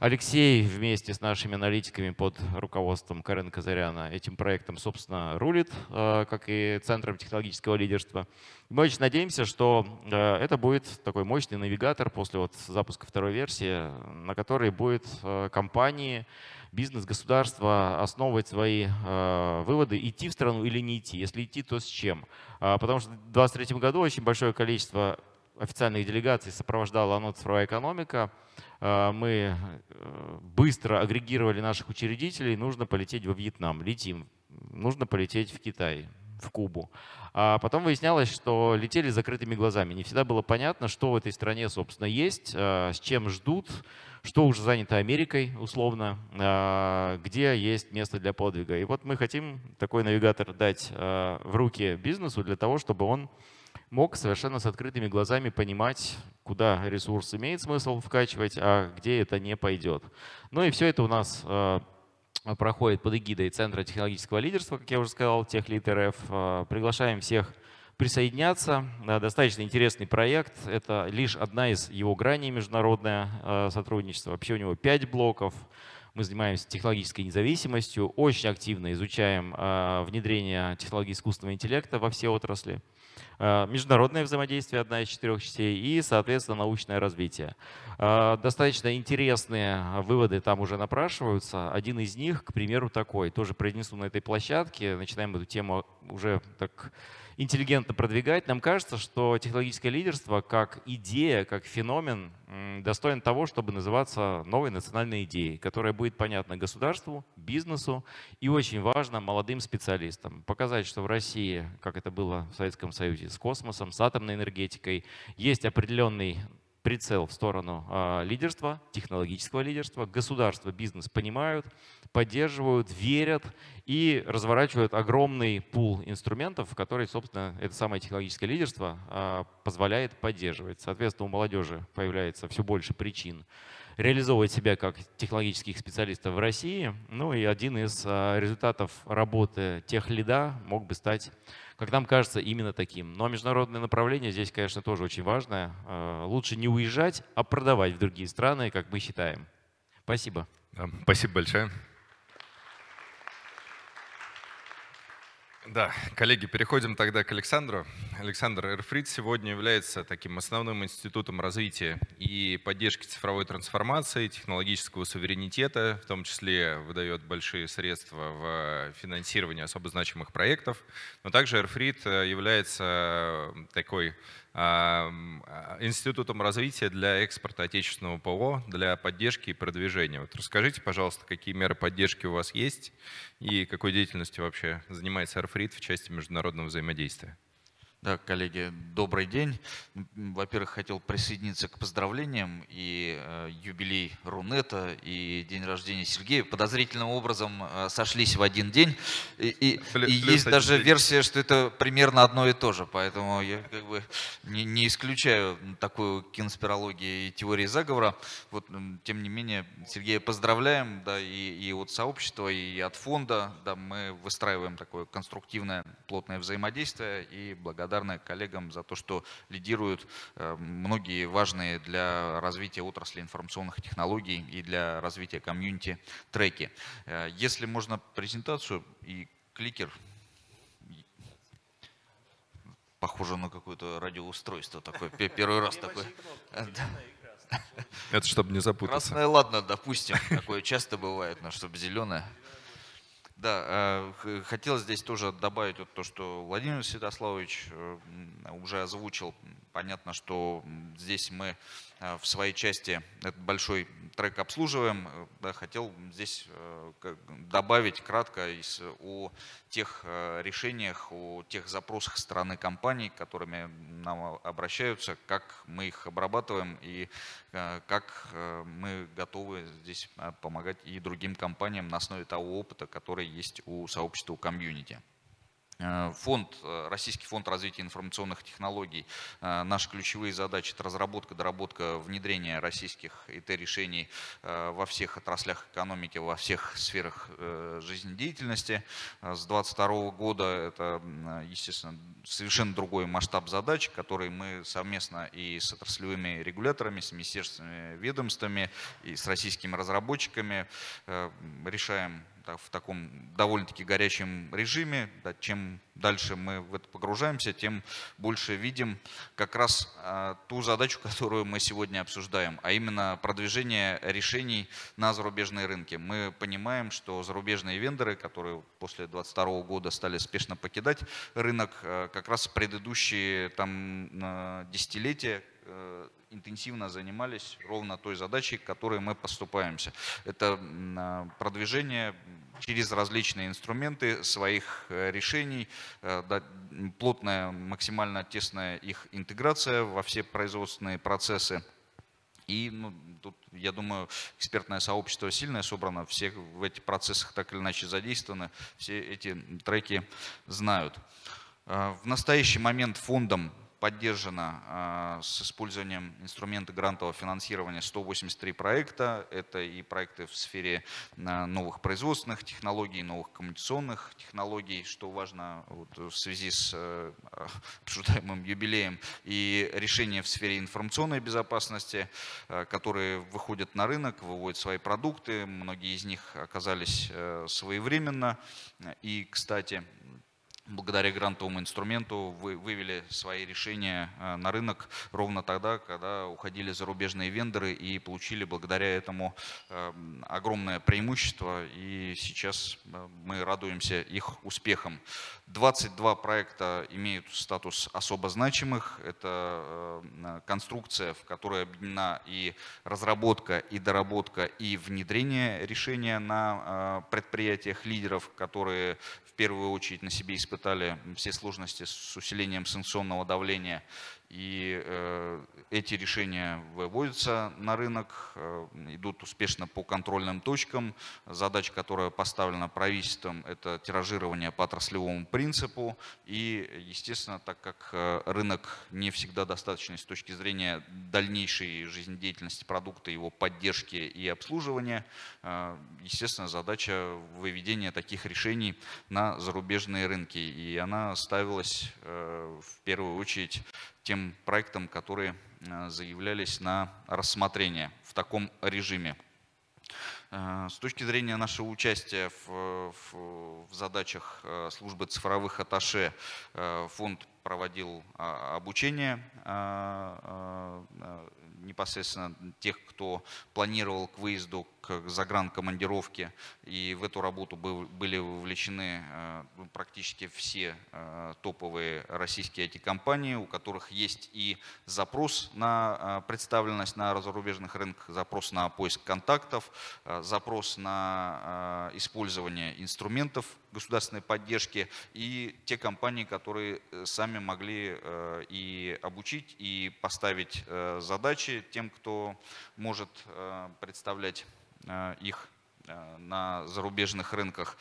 [SPEAKER 5] Алексей вместе с нашими аналитиками под руководством Карен Казаряна этим проектом, собственно, рулит, э, как и Центром технологического лидерства. Мы очень надеемся, что э, это будет такой мощный навигатор после вот запуска второй версии, на которой будет э, компании, бизнес, государство основывать свои выводы, идти в страну или не идти. Если идти, то с чем? А, потому что в 2023 году очень большое количество официальных делегаций сопровождала оно цифровая экономика – Э, мы э, быстро агрегировали наших учредителей, нужно полететь во Вьетнам, летим, нужно полететь в Китай, в Кубу. А потом выяснялось, что летели закрытыми глазами. Не всегда было понятно, что в этой стране, собственно, есть, э, с чем ждут, что уже занято Америкой, условно, где есть место для подвига. И вот мы хотим такой навигатор дать в руки бизнесу для того, чтобы он мог совершенно с открытыми глазами понимать, куда ресурс имеет смысл вкачивать, а где это не пойдет. Ну и все это у нас э, проходит под эгидой Центра технологического лидерства, как я уже сказал, Техлит РФ. Э, приглашаем всех присоединяться. Достаточно интересный проект. Это лишь одна из его граней международное э, сотрудничество. Вообще у него пять блоков. Мы занимаемся технологической независимостью, очень активно изучаем внедрение технологий искусственного интеллекта во все отрасли. Э, международное взаимодействие, одна из четырех частей, и, соответственно, научное развитие. Э, достаточно интересные выводы там уже напрашиваются. Один из них, к примеру, такой, тоже произнесу на этой площадке, начинаем эту тему уже так интеллигентно продвигать, нам кажется, что технологическое лидерство как идея, как феномен достоин того, чтобы называться новой национальной идеей, которая будет понятна государству, бизнесу и очень важно молодым специалистам. Показать, что в России, как это было в Советском Союзе, с космосом, с атомной энергетикой, есть определенный прицел в сторону э, лидерства, технологического лидерства. Государство, бизнес понимают, поддерживают, верят и разворачивают огромный пул инструментов, который собственно, это самое технологическое лидерство э, позволяет поддерживать. Соответственно, у молодежи появляется все больше причин реализовывать себя как технологических специалистов в России. Ну и один из а, результатов работы тех лида мог бы стать, как нам кажется, именно таким. Но международное направление здесь, конечно, тоже очень важное. А, лучше не уезжать, а продавать в другие страны, как мы
[SPEAKER 1] считаем. Спасибо. Спасибо большое. Да, коллеги, переходим тогда к Александру. Александр Эрфрид сегодня является таким основным институтом развития и поддержки цифровой трансформации, технологического суверенитета, в том числе выдает большие средства в финансирование особо значимых проектов. Но также Эрфрид э, является такой а, институтом развития для экспорта отечественного ПО, для поддержки и продвижения. Вот расскажите, пожалуйста, какие меры поддержки у вас есть и какой
[SPEAKER 2] деятельностью вообще занимается Airfrit в части международного взаимодействия? Да, коллеги, добрый день. Во-первых, хотел присоединиться к поздравлениям и э, юбилей Рунета, и день рождения Сергея подозрительным образом э, сошлись в один день. И, и, плюс, и есть даже день. версия, что это примерно одно и то же, поэтому я как бы не, не исключаю такую конспирологию и теории заговора. Вот, тем не менее, Сергея поздравляем, да, и, и от сообщества, и от фонда, да, мы выстраиваем такое конструктивное, плотное взаимодействие, и благодарность благодарны коллегам за то, что лидируют э, многие важные для развития отрасли информационных технологий и для развития комьюнити треки. Э, если можно презентацию и кликер похоже на какое-то радиоустройство такое. Первый раз такое.
[SPEAKER 1] Это чтобы не запутаться.
[SPEAKER 2] Красное, ладно, допустим, такое часто бывает, но чтобы зеленое. Да, э, хотел здесь тоже добавить вот то, что Владимир Святославович э, уже озвучил Понятно, что здесь мы э, в своей части этот большой трек обслуживаем. Э, хотел здесь э, добавить кратко о тех решениях, о тех запросах стороны компаний, которыми нам обращаются, как мы их обрабатываем и как мы готовы здесь помогать и другим компаниям на основе того опыта, который есть у сообщества у комьюнити. Э, фонд, э, Российский фонд развития информационных технологий, э, наши ключевые задачи – это разработка, доработка, внедрение российских ИТ-решений во всех отраслях экономики, во всех сферах жизнедеятельности. С 2022 года это, естественно, совершенно другой масштаб задач, которые мы совместно и с отраслевыми регуляторами, с министерствами, ведомствами, и с российскими разработчиками решаем в таком довольно-таки горячем режиме. Да, чем дальше мы в это погружаемся, тем больше видим как раз а, ту задачу, [laughs] которую мы сегодня обсуждаем, а именно продвижение решений на зарубежные рынки. Мы понимаем, что зарубежные вендоры, которые после 2022 года стали спешно покидать рынок, а, как раз предыдущие там, э, десятилетия э, интенсивно занимались ровно той задачей, к которой мы поступаемся. Это а, продвижение через различные инструменты своих э, решений, э, плотная, максимально тесная их интеграция во все производственные процессы. И ну, тут, я думаю, экспертное сообщество сильное собрано, все в этих процессах так или иначе задействованы, все эти треки знают. Э, в настоящий момент фондом поддержано а, с использованием инструмента грантового финансирования 183 проекта. Это и проекты в сфере а, новых производственных технологий, новых коммуникационных технологий, что важно вот в связи с а, обсуждаемым юбилеем, и решения в сфере информационной безопасности, которые выходят на рынок, выводят свои продукты. Многие из них оказались своевременно. И, кстати, благодаря грантовому инструменту вы вывели свои решения э, на рынок ровно тогда, когда уходили зарубежные вендоры и получили благодаря этому эм, огромное преимущество. И сейчас э, мы радуемся их успехам. 22 проекта имеют статус особо значимых. Это э, конструкция, в которой объединена и разработка, и доработка, и внедрение решения на предприятиях лидеров, которые в первую очередь на себе испытывают испытали все сложности с усилением санкционного давления и э, эти решения выводятся на рынок, э, идут успешно по контрольным точкам. Задача, которая поставлена правительством, это тиражирование по отраслевому принципу. И, естественно, так как э, рынок не всегда достаточный с точки зрения дальнейшей жизнедеятельности продукта, его поддержки и обслуживания, э, естественно, задача выведения таких решений на зарубежные рынки. И она ставилась э, в первую очередь тем проектам, которые э, заявлялись на рассмотрение в таком режиме. Э, с точки зрения нашего участия в, в, в задачах э, службы цифровых аташе, фонд проводил а, обучение а, а, непосредственно тех, кто планировал к выезду, к загранкомандировке. И в эту работу были вовлечены э, ну, практически все э, топовые российские IT-компании, у которых есть и запрос на э, представленность на зарубежных рынках, запрос на поиск контактов, запрос на использование инструментов государственной поддержки, и те компании, которые э, сами могли э, и обучить, и поставить э, задачи тем, кто может представлять их Э, на зарубежных рынках.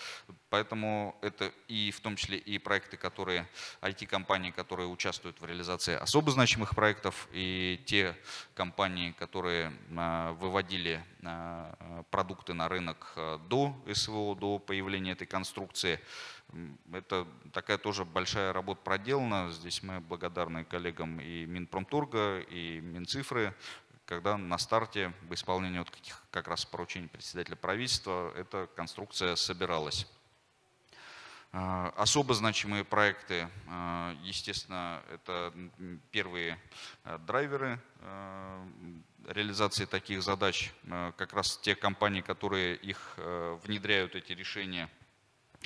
[SPEAKER 2] Поэтому это и в том числе и проекты, которые, IT-компании, которые участвуют в реализации особо значимых проектов, и те компании, которые э, выводили э, продукты на рынок до СВО, до появления этой конструкции. Это такая тоже большая работа проделана. Здесь мы благодарны коллегам и Минпромторга, и Минцифры когда на старте в исполнении вот каких, как раз поручений председателя правительства эта конструкция собиралась. А, особо значимые проекты, а, естественно, это первые а, драйверы реализации таких задач, как раз те компании, которые их внедряют, эти решения –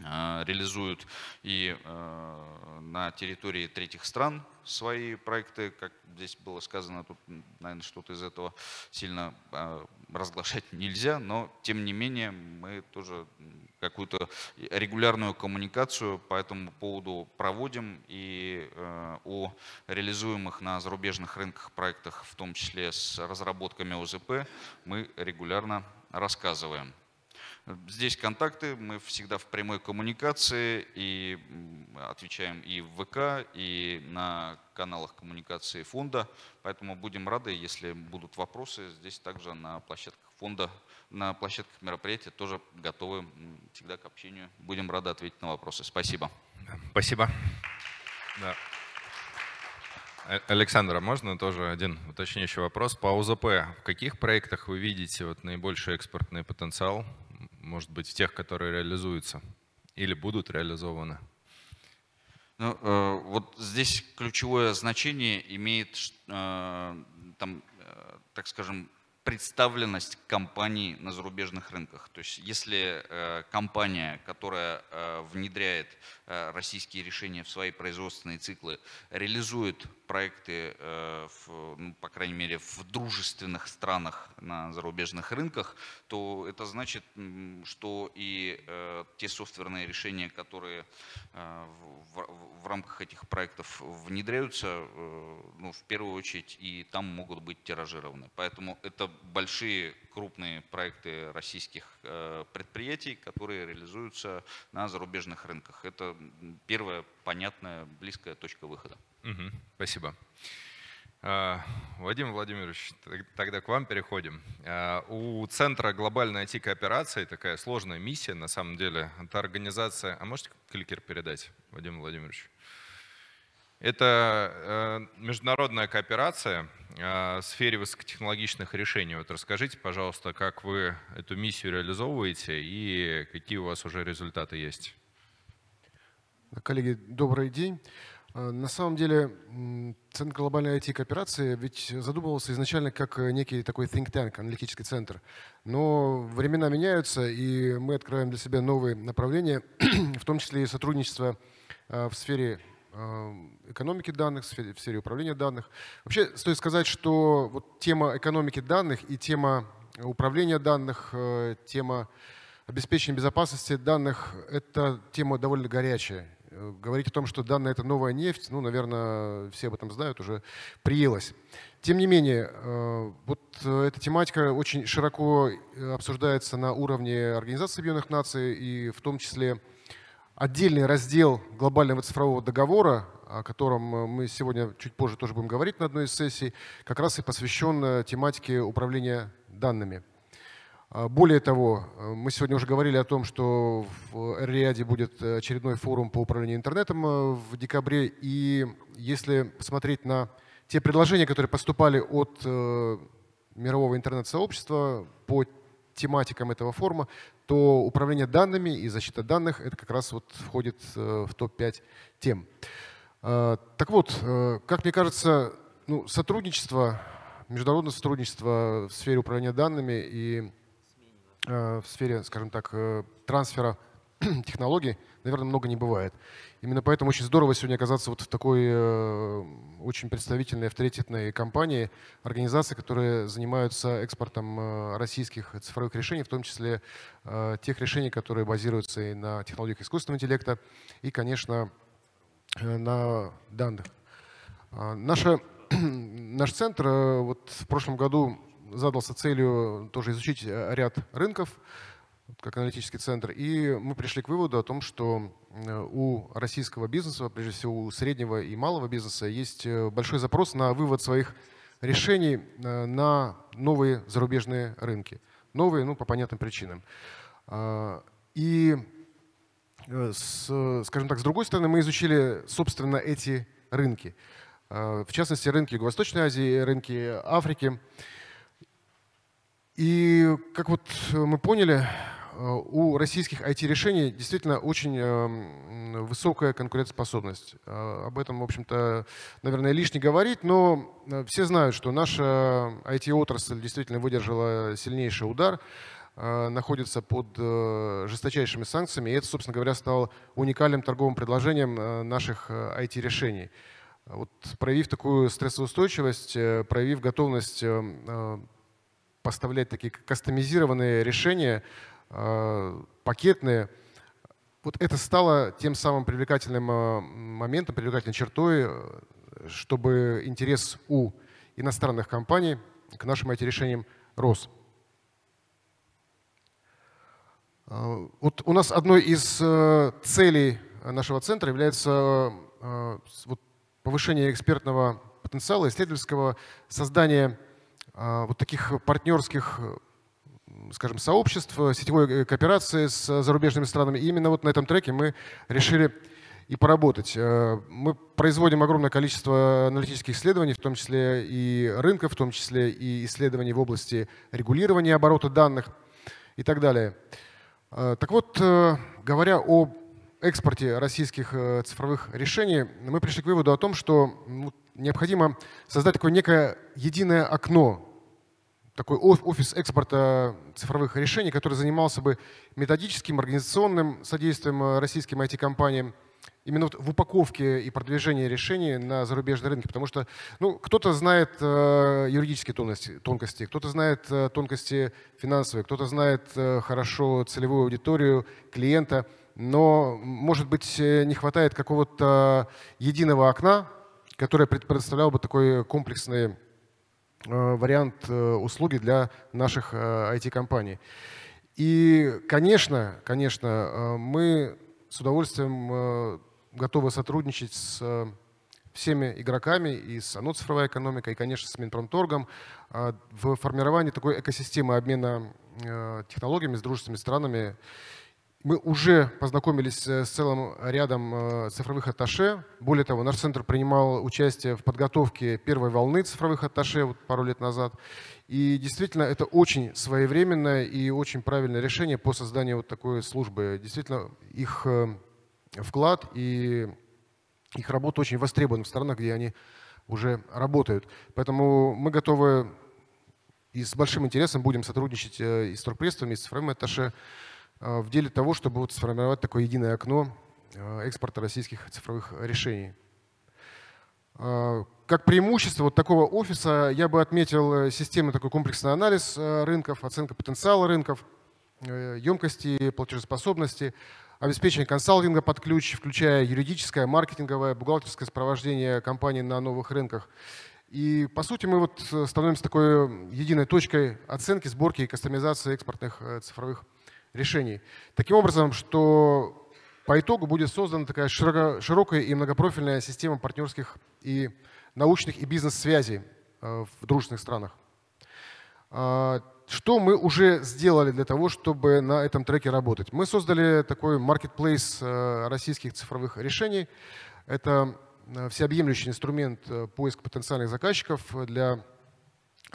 [SPEAKER 2] Э, реализуют и э, на территории третьих стран свои проекты, как здесь было сказано, тут, наверное, что-то из этого сильно э, разглашать нельзя, но тем не менее мы тоже какую-то регулярную коммуникацию по этому поводу проводим и о реализуемых на зарубежных рынках проектах, в том числе с разработками ОЗП, мы регулярно рассказываем. Здесь контакты, мы всегда в прямой коммуникации и отвечаем и в ВК, и на каналах коммуникации фонда, поэтому будем рады, если будут вопросы, здесь также на площадках фонда, на площадках мероприятия тоже готовы всегда к общению, будем рады ответить на вопросы. Спасибо. Спасибо. Да. Э,
[SPEAKER 1] Александра, можно тоже один уточняющий вопрос? По УЗП: в каких проектах вы видите вот наибольший экспортный потенциал? может быть, в тех, которые реализуются или будут
[SPEAKER 2] реализованы? Ну, э, вот здесь ключевое значение имеет, э, там, э, так скажем, представленность компаний на зарубежных рынках. То есть если э, компания, которая э, внедряет э, российские решения в свои производственные циклы, реализует проекты, э, в, ну, по крайней мере, в дружественных странах на зарубежных рынках, то это значит, что и э, те софтверные решения, которые э, в, в, в рамках этих проектов внедряются, ну, в первую очередь и там могут быть тиражированы. Поэтому это большие крупные проекты российских предприятий, которые реализуются на зарубежных рынках. Это первая понятная, близкая точка выхода.
[SPEAKER 3] Угу,
[SPEAKER 1] спасибо. А, Вадим Владимирович, тогда к вам переходим. А, у Центра глобальной IT-кооперации такая сложная миссия, на самом деле. Это организация... А можете кликер передать, Вадим Владимирович? Это э, международная кооперация а, в сфере высокотехнологичных решений. Вот расскажите, пожалуйста, как вы эту миссию реализовываете и какие у вас уже результаты есть.
[SPEAKER 6] Коллеги, добрый день. А, на самом деле, Центр глобальной IT-кооперации ведь задумывался изначально как э, некий такой think tank, аналитический центр. Но времена меняются, и мы открываем для себя новые направления, [clears throat] в том числе и сотрудничество э, в сфере э, экономики данных, в сфере, в сфере управления данных. Вообще, стоит сказать, что вот тема экономики данных и тема управления данных, тема обеспечения безопасности данных – это тема довольно горячая. Э, говорить о том, что данная это новая нефть, ну, наверное, все об этом знают, уже приелось. Тем не менее, э, вот э, эта тематика очень широко обсуждается на уровне Организации Объединенных Наций и в том числе отдельный раздел глобального цифрового договора, о котором мы сегодня чуть позже тоже будем говорить на одной из сессий, как раз и посвящен тематике управления данными. А, более того, э, мы сегодня уже говорили о том, что в риаде будет э, очередной форум по управлению интернетом э, в декабре. И если посмотреть на те предложения, которые поступали от мирового интернет-сообщества по тематикам этого форума, то управление данными и защита данных это как раз вот входит в топ-5 тем. А, так вот, как мне кажется, ну, сотрудничество, международное сотрудничество в сфере управления данными и Э, в сфере, скажем так, э, трансфера [clears throat] технологий, наверное, много не бывает. Именно поэтому очень здорово сегодня оказаться вот в такой э, очень представительной, авторитетной компании, организации, которые занимаются экспортом э, российских цифровых решений, в том числе э, тех решений, которые базируются и на технологиях искусственного интеллекта, и, конечно, э, на данных. Э, наша, [clears throat] наш центр э, вот в прошлом году задался целью тоже изучить э, ряд рынков, как аналитический центр, и мы пришли к выводу о том, что э, у российского бизнеса, прежде всего у среднего и малого бизнеса, есть э, большой запрос на вывод своих решений на новые зарубежные рынки. Новые, ну, по понятным причинам. А, и, с, скажем так, с другой стороны, мы изучили, собственно, эти рынки. А, в частности, рынки Юго-Восточной Азии, рынки Африки. И как вот э, мы поняли, э, у российских IT-решений действительно очень э, высокая конкурентоспособность. Об этом, в общем-то, наверное, лишне говорить, но все знают, что наша IT-отрасль действительно выдержала сильнейший удар, находится под жесточайшими санкциями, и это, собственно говоря, стало уникальным торговым предложением наших IT-решений. Вот проявив такую стрессоустойчивость, проявив готовность поставлять такие кастомизированные решения, э, пакетные. Вот это стало тем самым привлекательным э, моментом, привлекательной чертой, э, чтобы интерес у иностранных компаний к нашим IT-решениям рос. Вот у нас одной из целей нашего центра является повышение экспертного потенциала исследовательского, создания. А, вот таких партнерских скажем, сообществ, э, сетевой э, кооперации с э, зарубежными странами. И именно вот на этом треке мы решили и поработать. Мы производим огромное количество аналитических исследований, в том числе и рынка, в том числе и исследований в области регулирования оборота данных и так далее. Так вот, говоря о экспорте российских цифровых решений, мы пришли к выводу о том, что ну, необходимо создать такое некое единое окно такой офис экспорта цифровых решений, который занимался бы методическим, организационным содействием э, российским IT-компаниям именно вот в упаковке и продвижении решений на зарубежные рынки, потому что ну, кто-то знает э, юридические тонкости, тонкости кто-то знает э, тонкости финансовые, кто-то знает э, хорошо целевую аудиторию клиента, но, может быть, э, не хватает какого-то э, единого окна, которое предоставляло бы такой комплексный Э, вариант э, услуги для наших IT-компаний. Э, и, конечно, конечно, мы с удовольствием готовы сотрудничать с всеми игроками и с ОНО «Цифровая экономика», и, конечно, с Минпромторгом в формировании такой экосистемы обмена технологиями с дружественными странами мы уже познакомились э, с целым рядом э, цифровых атташе. Более того, наш центр принимал участие в подготовке первой волны цифровых атташе вот пару лет назад. И действительно, это очень своевременное и очень правильное решение по созданию вот такой службы. Действительно, их э, вклад и их работа очень востребована в странах, где они уже работают. Поэтому мы готовы и с большим интересом будем сотрудничать и с торгпредствами, и с цифровыми атташе. Э, в деле того, чтобы вот сформировать такое единое окно э, экспорта российских цифровых решений. Э, как преимущество вот такого офиса я бы отметил системы такой комплексный анализ рынков, оценка потенциала рынков, емкости, платежеспособности, обеспечение консалтинга под ключ, включая юридическое, маркетинговое, бухгалтерское сопровождение компании на новых рынках. И, по сути, мы вот становимся такой единой точкой оценки, сборки и кастомизации экспортных цифровых решений решений. Таким образом, что по итогу будет создана такая широко, широкая и многопрофильная система партнерских и научных и бизнес-связей э, в дружественных странах. А, что мы уже сделали для того, чтобы на этом треке работать? Мы создали такой маркетплейс э, российских цифровых решений. Это э, всеобъемлющий инструмент поиска потенциальных заказчиков для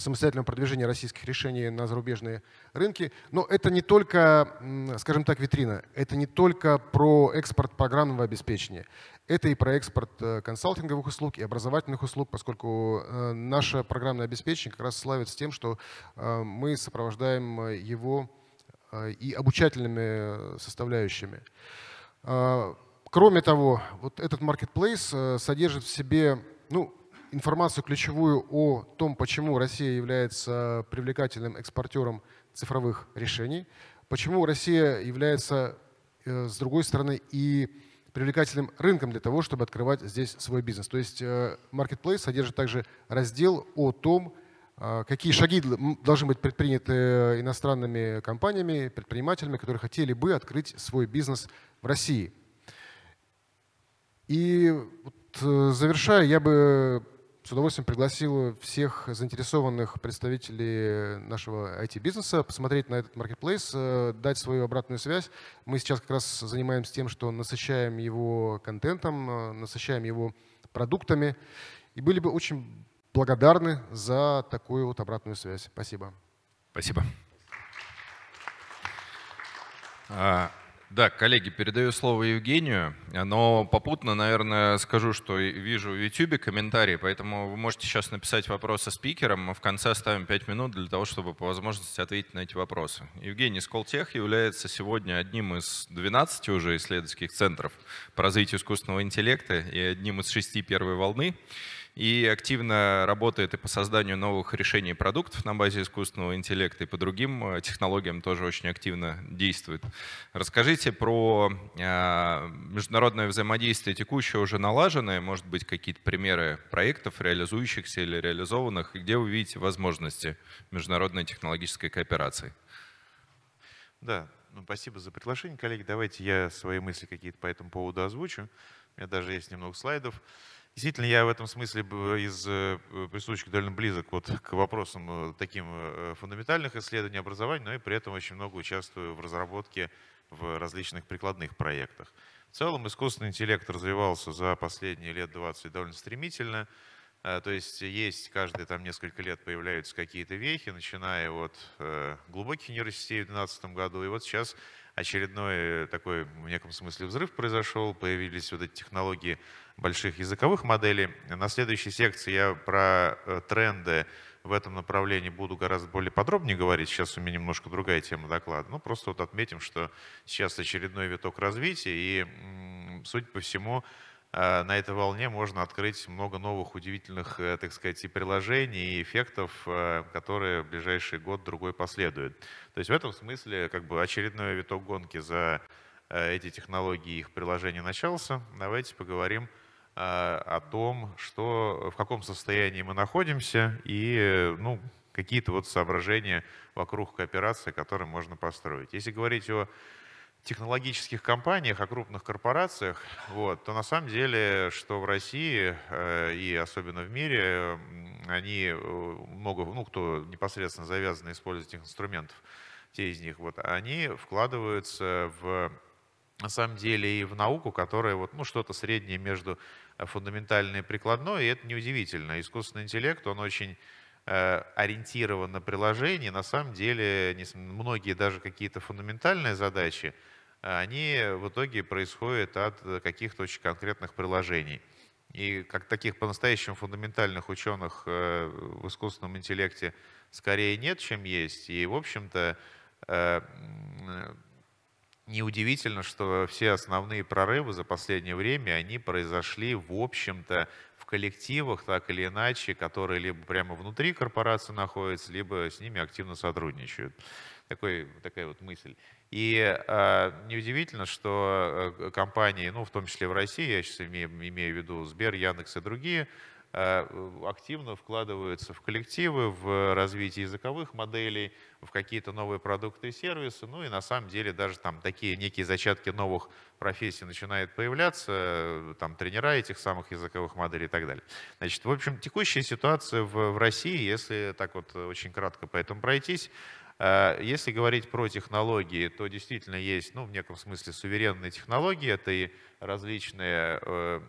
[SPEAKER 6] самостоятельного продвижения российских решений на зарубежные рынки. Но это не только, скажем так, витрина, это не только про экспорт программного обеспечения, это и про экспорт э, консалтинговых услуг и образовательных услуг, поскольку э, наше программное обеспечение как раз славится тем, что э, мы сопровождаем его и обучательными составляющими. Кроме того, вот этот marketplace содержит в себе ну, информацию ключевую о том, почему Россия является привлекательным экспортером цифровых решений, почему Россия является, э, с другой стороны, и привлекательным рынком для того, чтобы открывать здесь свой бизнес. То есть э, Marketplace содержит также раздел о том, э, какие шаги должны быть предприняты иностранными компаниями, предпринимателями, которые хотели бы открыть свой бизнес в России. И вот, завершая, я бы с удовольствием пригласил всех заинтересованных представителей нашего IT-бизнеса посмотреть на этот маркетплейс, э, дать свою обратную связь. Мы сейчас как раз занимаемся тем, что насыщаем его контентом, э, насыщаем его продуктами. И были бы очень благодарны за такую вот обратную связь. Спасибо. Спасибо.
[SPEAKER 1] А, да, коллеги, передаю слово Евгению, но попутно, наверное, скажу, что вижу в YouTube комментарии, поэтому вы можете сейчас написать вопросы спикерам, мы а в конце оставим 5 минут для того, чтобы по возможности ответить на эти вопросы. Евгений Сколтех является сегодня одним из 12 уже исследовательских центров по развитию искусственного интеллекта и одним из шести первой волны и активно работает и по созданию новых решений и продуктов на базе искусственного интеллекта, и по другим э, технологиям тоже очень активно действует. Расскажите про а, международное взаимодействие текущее уже налаженное, может быть, какие-то примеры проектов, реализующихся или реализованных, и где вы видите возможности международной технологической кооперации?
[SPEAKER 7] Да, ну, спасибо за приглашение, коллеги. Давайте я свои мысли какие-то по этому поводу озвучу. У меня даже есть немного слайдов. Действительно, я в этом смысле из э, присущих довольно близок вот к вопросам э, таким э, фундаментальных исследований образования, но и при этом очень много участвую в разработке в различных прикладных проектах. В целом искусственный интеллект развивался за последние лет 20 довольно стремительно. То есть есть каждые там несколько лет появляются какие-то вехи, начиная от глубоких нейросетей в 2012 году, и вот сейчас очередной э, такой, в неком смысле, взрыв произошел, появились вот эти технологии больших языковых моделей. На следующей секции я про э, тренды в этом направлении буду гораздо более подробнее говорить. Сейчас у меня немножко другая тема доклада. Но ну, просто вот отметим, что сейчас очередной виток развития, и, судя по всему, а, на этой волне можно открыть много новых удивительных, э, так сказать, и приложений, и эффектов, э, которые в ближайший год-другой последуют. То есть в этом смысле как бы очередной виток гонки за э, эти технологии и их приложения начался. Давайте поговорим а, о том, что, в каком состоянии мы находимся и ну, какие-то вот соображения вокруг кооперации, которые можно построить. Если говорить о технологических компаниях, о крупных корпорациях, вот, то на самом деле, что в России э, и особенно в мире, они э, много, ну, кто непосредственно завязан использовать этих инструментов, те из них, вот, они вкладываются в на самом деле и в науку, которая вот, ну, что-то среднее между э, фундаментальной и прикладной, и это неудивительно. Искусственный интеллект, он очень ориентирован на приложение, на самом деле многие даже какие-то фундаментальные задачи, а они в итоге происходят от э, каких-то очень конкретных приложений. И как таких по-настоящему фундаментальных ученых э, в искусственном интеллекте скорее нет, чем есть. И, в общем-то, э, неудивительно, что все основные прорывы за последнее время, они произошли, в общем-то, в коллективах, так или иначе, которые либо прямо внутри корпорации находятся, либо с ними активно сотрудничают. Такой, такая вот мысль. И э, неудивительно, что э, компании, ну, в том числе в России, я сейчас имею, имею в виду Сбер, Яндекс и другие, э, активно вкладываются в коллективы, в развитие языковых моделей, в какие-то новые продукты и сервисы. Ну и на самом деле даже там такие некие зачатки новых профессий начинают появляться, там тренера этих самых языковых моделей и так далее. Значит, в общем, текущая ситуация в, в России, если так вот очень кратко по этому пройтись, а, если говорить про технологии, то действительно есть, ну, в неком смысле, суверенные технологии. Это и различные э,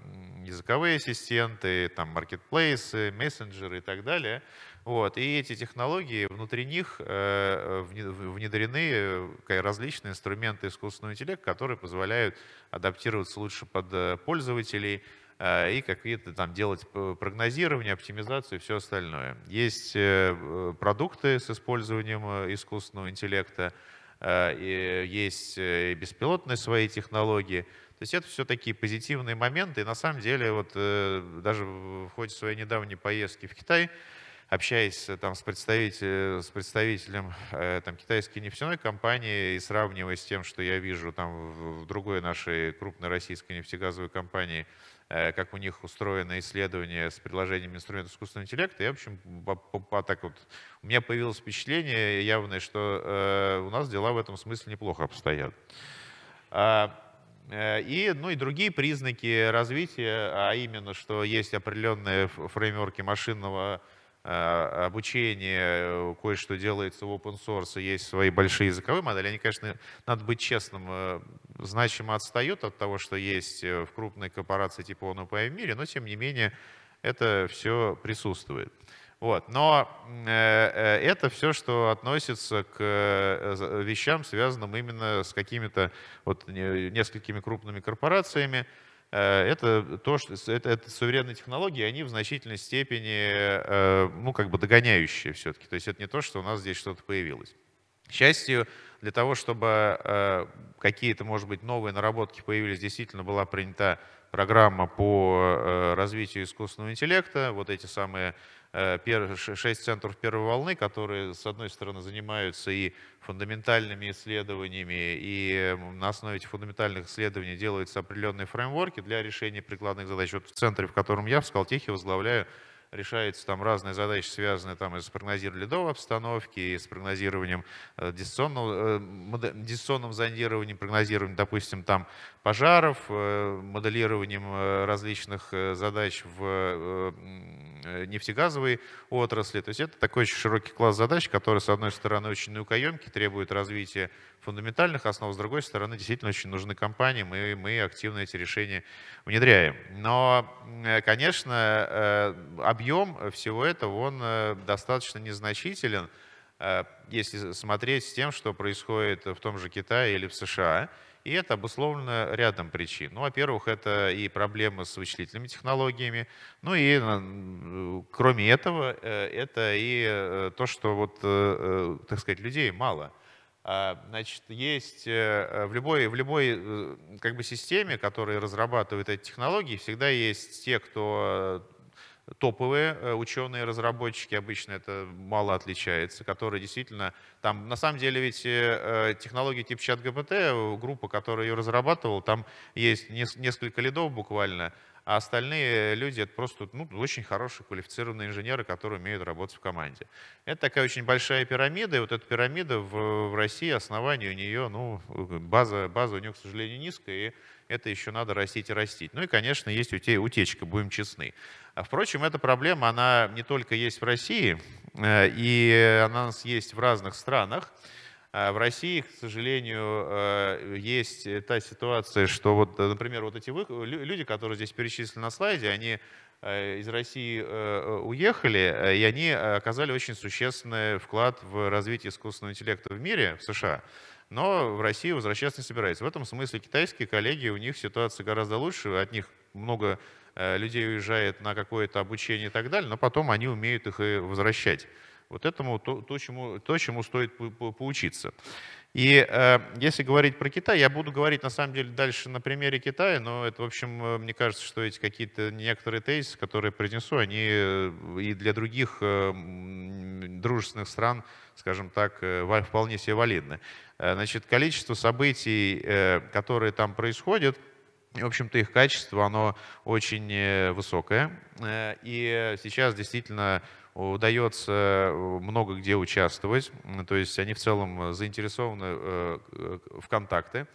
[SPEAKER 7] языковые ассистенты, там, маркетплейсы, мессенджеры и так далее. Вот. И эти технологии, внутри них э, внедрены э, различные инструменты искусственного интеллекта, которые позволяют адаптироваться лучше под пользователей, а, и какие-то там делать прогнозирование, оптимизацию и все остальное. Есть э, э, продукты с использованием э, искусственного интеллекта, а, есть беспилотные свои технологии. То есть это все такие позитивные моменты. И на самом деле вот даже в ходе своей недавней поездки в Китай общаясь там, с, представитель, с представителем там, китайской нефтяной компании и сравнивая с тем, что я вижу там, в другой нашей крупной российской нефтегазовой компании, Э, как у них устроено исследование с приложением инструментов искусственного интеллекта. И, в общем, по, по, по, так вот, у меня появилось впечатление явное, что э, у нас дела в этом смысле неплохо обстоят. А, э, и, ну и другие признаки развития, а именно, что есть определенные фреймворки машинного а, обучение, кое-что делается в open source, есть свои большие языковые модели, они, конечно, надо быть честным, э, значимо отстают от того, что есть э, в крупной корпорации типа ОНУПА в мире, но, тем не менее, это все присутствует. Вот. Но э, это все, что относится к вещам, связанным именно с какими-то вот несколькими крупными корпорациями. Э, это то, что это, это суверенные технологии, они в значительной степени, э, ну, как бы догоняющие все-таки. То есть это не то, что у нас здесь что-то появилось. К счастью, для того, чтобы э, какие-то, может быть, новые наработки появились, действительно была принята программа по развитию искусственного интеллекта, вот эти самые Э, шесть центров первой волны, которые, с одной стороны, занимаются и фундаментальными исследованиями, и на основе этих фундаментальных исследований делаются определенные фреймворки для решения прикладных задач. Вот в центре, в котором я, в Скалтехе, возглавляю решаются там разные задачи, связанные там и с прогнозированием ледовой обстановки, и с прогнозированием э, дистанционного, э, дистанционным зондированием, прогнозированием, допустим, там пожаров, э, моделированием э, различных задач в нефтегазовой отрасли. То есть это такой очень широкий класс задач, который с одной стороны, очень наукоемкий, требует развития фундаментальных основ, с другой стороны, действительно очень нужны компании, и мы активно эти решения внедряем. Но, конечно, объем объем э, всего этого, он э, достаточно незначителен, э, если смотреть с тем, что происходит в том же Китае или в США. И это обусловлено рядом причин. Ну, во-первых, это и проблемы с вычислительными технологиями. Ну и кроме этого, это и то, что вот, так сказать, людей мало. А, значит, есть в любой, в любой как бы, системе, которая разрабатывает эти технологии, всегда есть те, кто топовые э, ученые, разработчики, обычно это мало отличается, которые действительно там, на самом деле ведь э, э, технологии типа чат ГПТ, группа, которая ее разрабатывала, там есть несколько лидов буквально, а остальные люди это просто ну, очень хорошие квалифицированные инженеры, которые умеют работать в команде. Это такая очень большая пирамида, и вот эта пирамида в, в России, основание у нее, ну, база, база у нее, к сожалению, низкая, и это еще надо растить и растить. Ну и, конечно, есть утечка, будем честны. А Впрочем, эта проблема, она не только есть в России, э, и она у нас есть в разных странах. А, в России, к сожалению, э, есть э, та ситуация, что вот, например, вот эти люди, которые здесь перечислены на слайде, они из России уехали, и они оказали очень существенный вклад в развитие искусственного интеллекта в мире, в США но в Россию возвращаться не собирается. В этом смысле китайские коллеги, у них ситуация гораздо лучше, от них много э, людей уезжает на какое-то обучение и так далее, но потом они умеют их и возвращать. Вот этому то, то, чему, то чему стоит поучиться. И э, если говорить про Китай, я буду говорить на самом деле дальше на примере Китая, но это, в общем, э, мне кажется, что эти какие-то некоторые тезисы, которые произнесу, они э, и для других э, дружественных стран, скажем так, э, вполне себе валидны. Значит, количество событий, э, которые там происходят, в общем-то, их качество, оно очень э, высокое. Э, и сейчас действительно удается э, много где участвовать. То есть они в целом заинтересованы в контакты.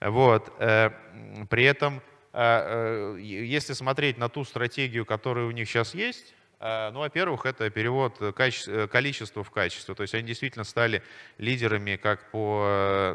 [SPEAKER 7] Вот. При этом, а, если смотреть на ту стратегию, которая у них сейчас есть, Э, ну, во-первых, это перевод каче... Э, количества в качество. То есть они действительно стали лидерами как по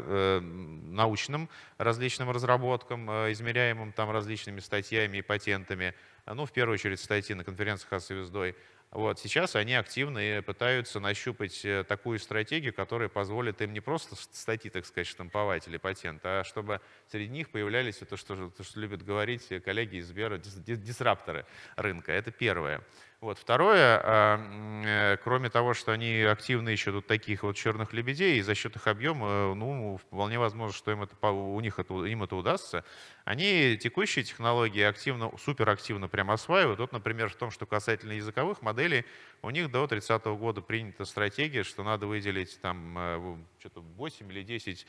[SPEAKER 7] э, научным различным разработкам, измеряемым там различными статьями и патентами. Ну, в первую очередь, статьи на конференциях о «Звездой». Вот, сейчас они активно пытаются нащупать такую стратегию, которая позволит им не просто статьи, так сказать, штамповать или патент, а чтобы среди них появлялись то, что, то, что любят говорить коллеги из Сбера, дисрапторы рынка. Это первое. Вот. Второе, а, э, кроме того, что они активно ищут вот таких вот черных лебедей, и за счет их объема, э, ну, вполне возможно, что им это, у них это, им это удастся, они текущие технологии активно, суперактивно прям осваивают. Вот, например, в том, что касательно языковых моделей, у них до 30 -го года принята стратегия, что надо выделить там э, что-то 8 или 10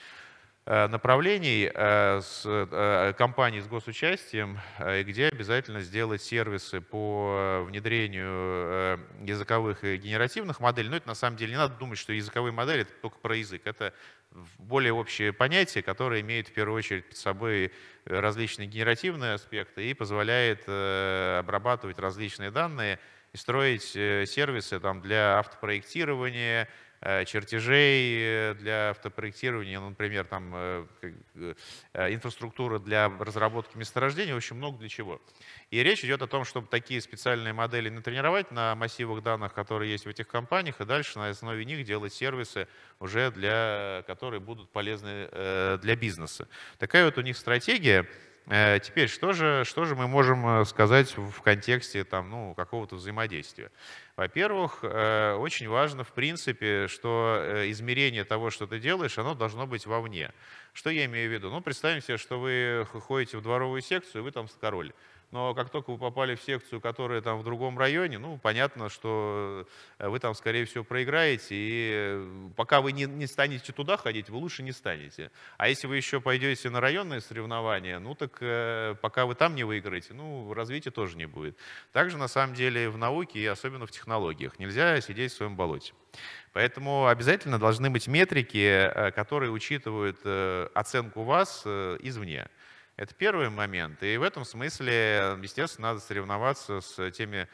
[SPEAKER 7] Э, направлений э, с э, компаний с госучастием, где обязательно сделать сервисы по внедрению языковых и генеративных моделей. Но это на самом деле не надо думать, что языковые модели это только про язык. Это более общее понятие, которое имеет в первую очередь под собой различные генеративные аспекты и позволяет обрабатывать различные данные и строить сервисы там, для автопроектирования, Э, чертежей э, для автопроектирования, ну, например, там, э, инфраструктуры для разработки месторождений, в общем, много для чего. И речь идет о том, чтобы такие специальные модели натренировать на массивах данных, которые есть в этих компаниях, и дальше на основе них делать сервисы, уже для, которые будут полезны для бизнеса. Такая вот у них стратегия. Э, теперь, что же, что же мы можем э, сказать в контексте там, ну, какого-то взаимодействия? Во-первых, э, очень важно, в принципе, что измерение того, что ты делаешь, оно должно быть вовне. Что я имею в виду? Ну, представим себе, что вы ходите в дворовую секцию, и вы там король но как только вы попали в секцию, которая там в другом районе, ну, понятно, что э, вы там, скорее всего, проиграете, и э, пока вы не, не станете туда ходить, вы лучше не станете. А если вы еще пойдете на районные соревнования, ну, так э, пока вы там не выиграете, ну, развития тоже не будет. Также, на самом деле, в науке и особенно в технологиях нельзя сидеть в своем болоте. Поэтому обязательно должны быть метрики, э, которые учитывают оценку вас извне. Это первый момент. И в этом смысле, естественно, надо соревноваться с теми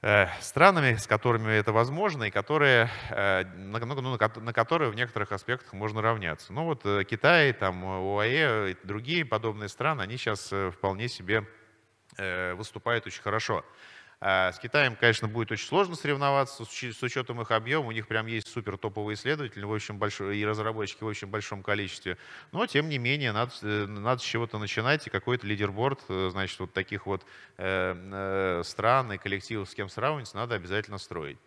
[SPEAKER 7] э, странами, с которыми это возможно, и которые, э, ну, ну, на, на которые в некоторых аспектах можно равняться. Ну вот э, Китай, там, ОАЭ и другие подобные страны, они сейчас вполне себе выступают очень хорошо а с Китаем, конечно, будет очень сложно соревноваться с учетом их объема. У них прям есть супер топовые исследователи в общем, большой, и разработчики в очень большом количестве. Но, тем не менее, надо, э, надо с чего-то начинать. И какой-то лидерборд, э, значит, вот таких вот э, стран и коллективов, с кем сравнивать, надо обязательно строить.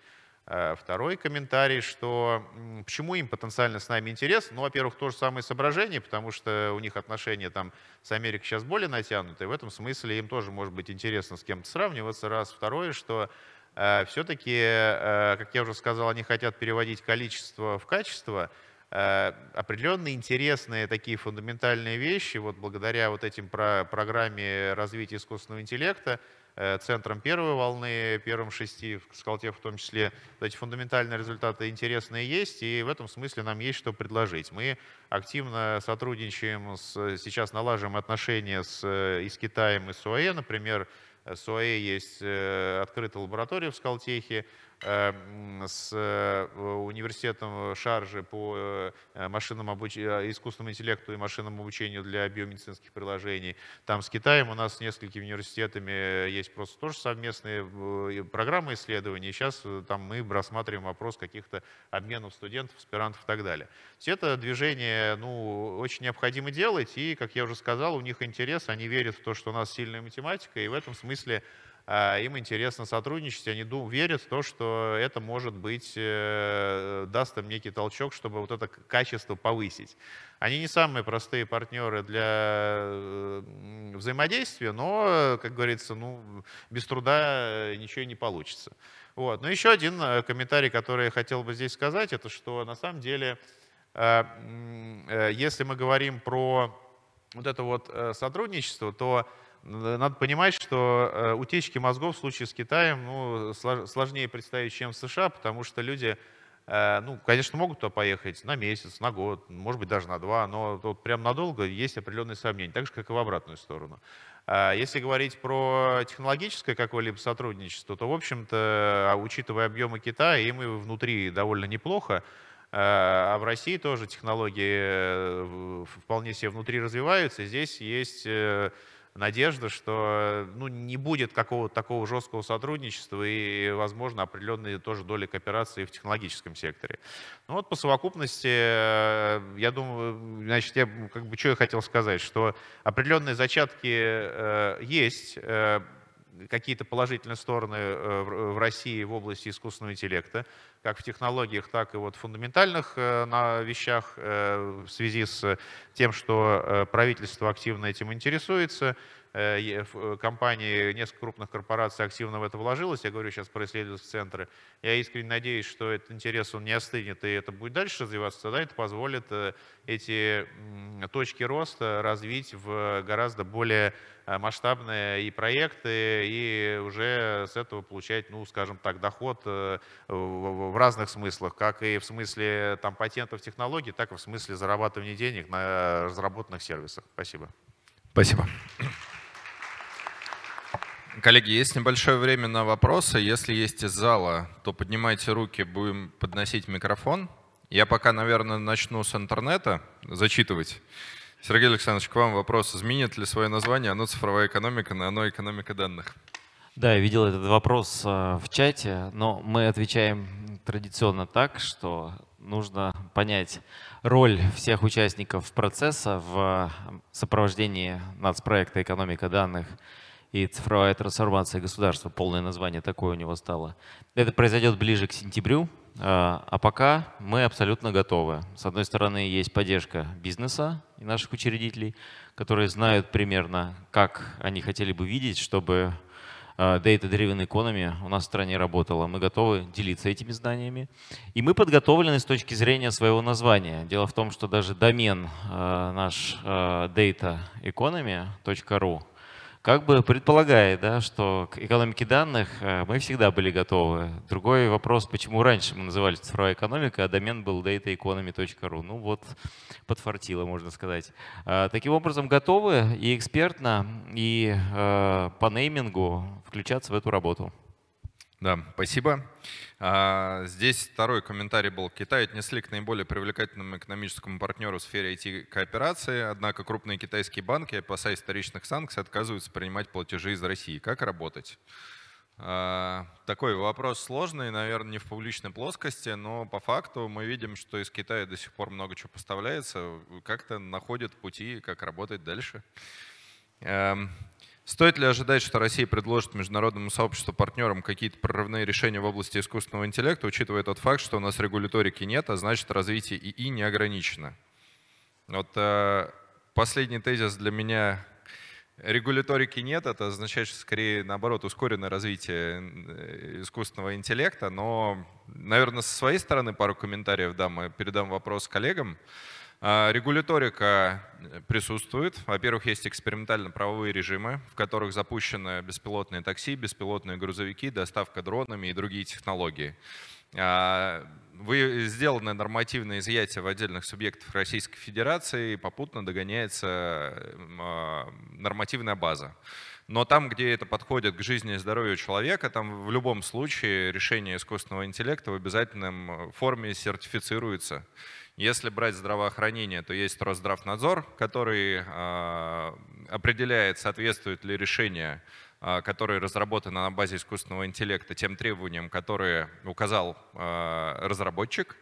[SPEAKER 7] Э, второй комментарий, что почему им потенциально с нами интерес? Ну, во-первых, то же самое соображение, потому что у них отношения там с Америкой сейчас более натянуты, и в этом смысле им тоже может быть интересно с кем-то сравниваться. Раз. Второе, что э, все-таки, э, как я уже сказал, они хотят переводить количество в качество, э, определенные интересные такие фундаментальные вещи, вот благодаря вот этим про программе развития искусственного интеллекта, Э, центром первой волны, первым шести, в Скалтех в том числе, эти фундаментальные результаты интересные есть, и в этом смысле нам есть что предложить. Мы активно сотрудничаем, с, сейчас налаживаем отношения с, э, и с Китаем, и с ОАЭ, например, э, с ОАЭ есть открытая лаборатория в Скалтехе, Эм, с э, университетом э, Шаржи по э, машинам обуч... искусственному интеллекту и машинному обучению для биомедицинских приложений. Там с Китаем у нас с несколькими университетами есть просто тоже совместные программы исследований. сейчас там мы рассматриваем вопрос каких-то обменов студентов, аспирантов и так далее. Все это движение ну, очень необходимо делать. И, как я уже сказал, у них интерес, они верят в то, что у нас сильная математика. И в этом смысле а, им интересно сотрудничать, они верят в то, что это может быть, э, даст им некий толчок, чтобы вот это качество повысить. Они не самые простые партнеры для взаимодействия, но, как говорится, ну, без труда э, ничего не получится. Вот. Но еще один э, комментарий, который я хотел бы здесь сказать, это что на самом деле, а, если мы говорим про вот это вот сотрудничество, то надо понимать, что э, утечки мозгов в случае с Китаем ну, сложнее представить, чем в США, потому что люди, э, ну, конечно, могут туда поехать на месяц, на год, может быть, даже на два, но вот прям надолго есть определенные сомнения, так же, как и в обратную сторону. А если говорить про технологическое какое-либо сотрудничество, то, в общем-то, а, учитывая объемы Китая, им и внутри довольно неплохо. Э, а в России тоже технологии вполне себе внутри развиваются. Здесь есть надежда, что ну, не будет какого-то такого жесткого сотрудничества и, возможно, определенные тоже доли кооперации в технологическом секторе. Ну вот по совокупности, э, я думаю, значит, я как бы что я хотел сказать, что определенные зачатки э, есть, э, какие-то положительные стороны э, э, в России в области искусственного интеллекта, как в технологиях, так и вот в фундаментальных э, на вещах в связи с тем, что правительство активно этим интересуется. Э, э, компании, несколько крупных корпораций активно в это вложилось. Я говорю сейчас про исследовательские центры. Я искренне надеюсь, что этот интерес он не остынет, и это будет дальше развиваться. Тогда это позволит э, эти точки роста развить в гораздо более масштабные и проекты, и уже с этого получать, ну, скажем так, доход в разных смыслах, как и в смысле там, патентов технологий, так и в смысле
[SPEAKER 1] зарабатывания денег на разработанных сервисах. Спасибо. Спасибо. Коллеги, есть небольшое время на вопросы. Если есть из зала, то поднимайте руки, будем подносить микрофон. Я пока, наверное, начну с интернета зачитывать. Сергей Александрович, к вам вопрос. Изменит ли свое название оно цифровая экономика на оно экономика данных?
[SPEAKER 5] Да, я видел этот вопрос э, в чате, но мы отвечаем традиционно так, что нужно понять роль всех участников процесса в сопровождении нацпроекта «Экономика данных» и цифровая трансформация государства, полное название такое у него стало. Это произойдет ближе к сентябрю, а, а пока мы абсолютно готовы. С одной стороны, есть поддержка бизнеса и наших учредителей, которые знают примерно, как они хотели бы видеть, чтобы а, Data-Driven Economy у нас в стране работала. Мы готовы делиться этими знаниями. И мы подготовлены с точки зрения своего названия. Дело в том, что даже домен а, наш data dataeconomy.ru как бы предполагает, да, что к экономике данных э, мы всегда были готовы. Другой вопрос, почему раньше мы называли цифровая экономика, а домен был dataeconomy.ru. Ну вот, подфартило, можно сказать. А, таким образом, готовы и экспертно, и э, по неймингу включаться в эту работу. Да, спасибо.
[SPEAKER 1] А, здесь второй комментарий был. Китай отнесли к наиболее привлекательному экономическому партнеру в сфере IT-кооперации, однако крупные китайские банки, опасаясь вторичных санкций, отказываются принимать платежи из России. Как работать? А, такой вопрос сложный, наверное, не в публичной плоскости, но по факту мы видим, что из Китая до сих пор много чего поставляется. Как-то находят пути, как работать дальше. Эм, Стоит ли ожидать, что Россия предложит международному сообществу партнерам какие-то прорывные решения в области искусственного интеллекта, учитывая тот факт, что у нас регуляторики нет, а значит развитие ИИ не ограничено? Вот э, последний тезис для меня регуляторики нет, это означает, что скорее наоборот ускоренное развитие э, искусственного интеллекта, но, наверное, со своей стороны пару комментариев дам и передам вопрос коллегам. А, регуляторика э, присутствует. Во-первых, есть экспериментально-правовые режимы, в которых запущены беспилотные такси, беспилотные грузовики, доставка дронами и другие технологии. А, вы сделаны нормативное изъятие в отдельных субъектах Российской Федерации, и попутно догоняется а, нормативная база. Но там, где это подходит к жизни и здоровью человека, там в любом случае решение искусственного интеллекта в обязательном э, форме сертифицируется. Если брать здравоохранение, то есть Росздравнадзор, который а, определяет, соответствует ли решение, а, которое разработано на базе искусственного интеллекта, тем требованиям, которые указал а, разработчик.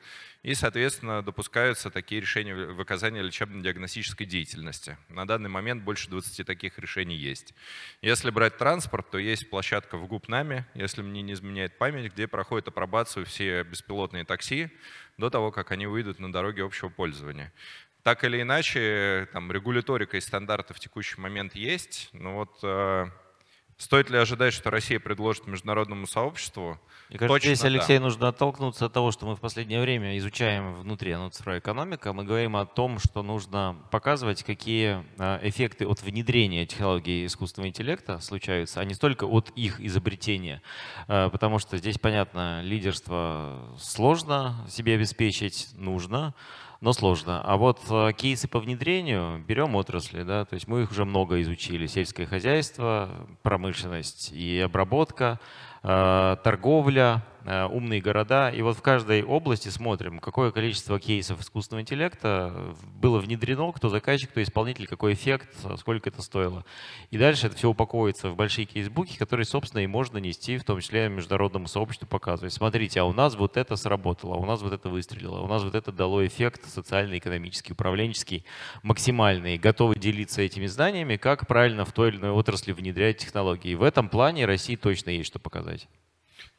[SPEAKER 1] И, соответственно, допускаются такие решения в оказании лечебно-диагностической деятельности. На данный момент больше 20 таких решений есть. Если брать транспорт, то есть площадка в ГУПНАМе, если мне не изменяет память, где проходит апробацию все беспилотные такси до того, как они выйдут на дороге общего пользования. Так или иначе, там регуляторика и стандарты в текущий момент есть, но вот э, Стоит ли ожидать, что Россия предложит международному сообществу? Мне кажется, Точно здесь, Алексей, да.
[SPEAKER 5] нужно оттолкнуться от того, что мы в последнее время изучаем внутри ну, цифровая экономика. Мы говорим о том, что нужно показывать, какие а, эффекты от внедрения технологий искусственного интеллекта случаются, а не столько от их изобретения. А, потому что здесь, понятно, лидерство сложно себе обеспечить, нужно но сложно. А вот а, кейсы по внедрению берем отрасли, да, то есть мы их уже много изучили. Сельское хозяйство, промышленность промышленность и обработка, э, торговля, Э, умные города. И вот в каждой области смотрим, какое количество кейсов искусственного интеллекта э, было внедрено, кто заказчик, кто исполнитель, какой эффект, э, сколько это стоило. И дальше это все упаковывается в большие кейсбуки, которые, собственно, и можно нести, в том числе международному сообществу показывать. Смотрите, а у нас вот это сработало, а у нас вот это выстрелило, а у нас вот это дало эффект социальный, экономический, управленческий максимальный. Готовы делиться этими знаниями, как правильно в той или иной отрасли
[SPEAKER 1] внедрять технологии. в этом плане России точно есть что показать.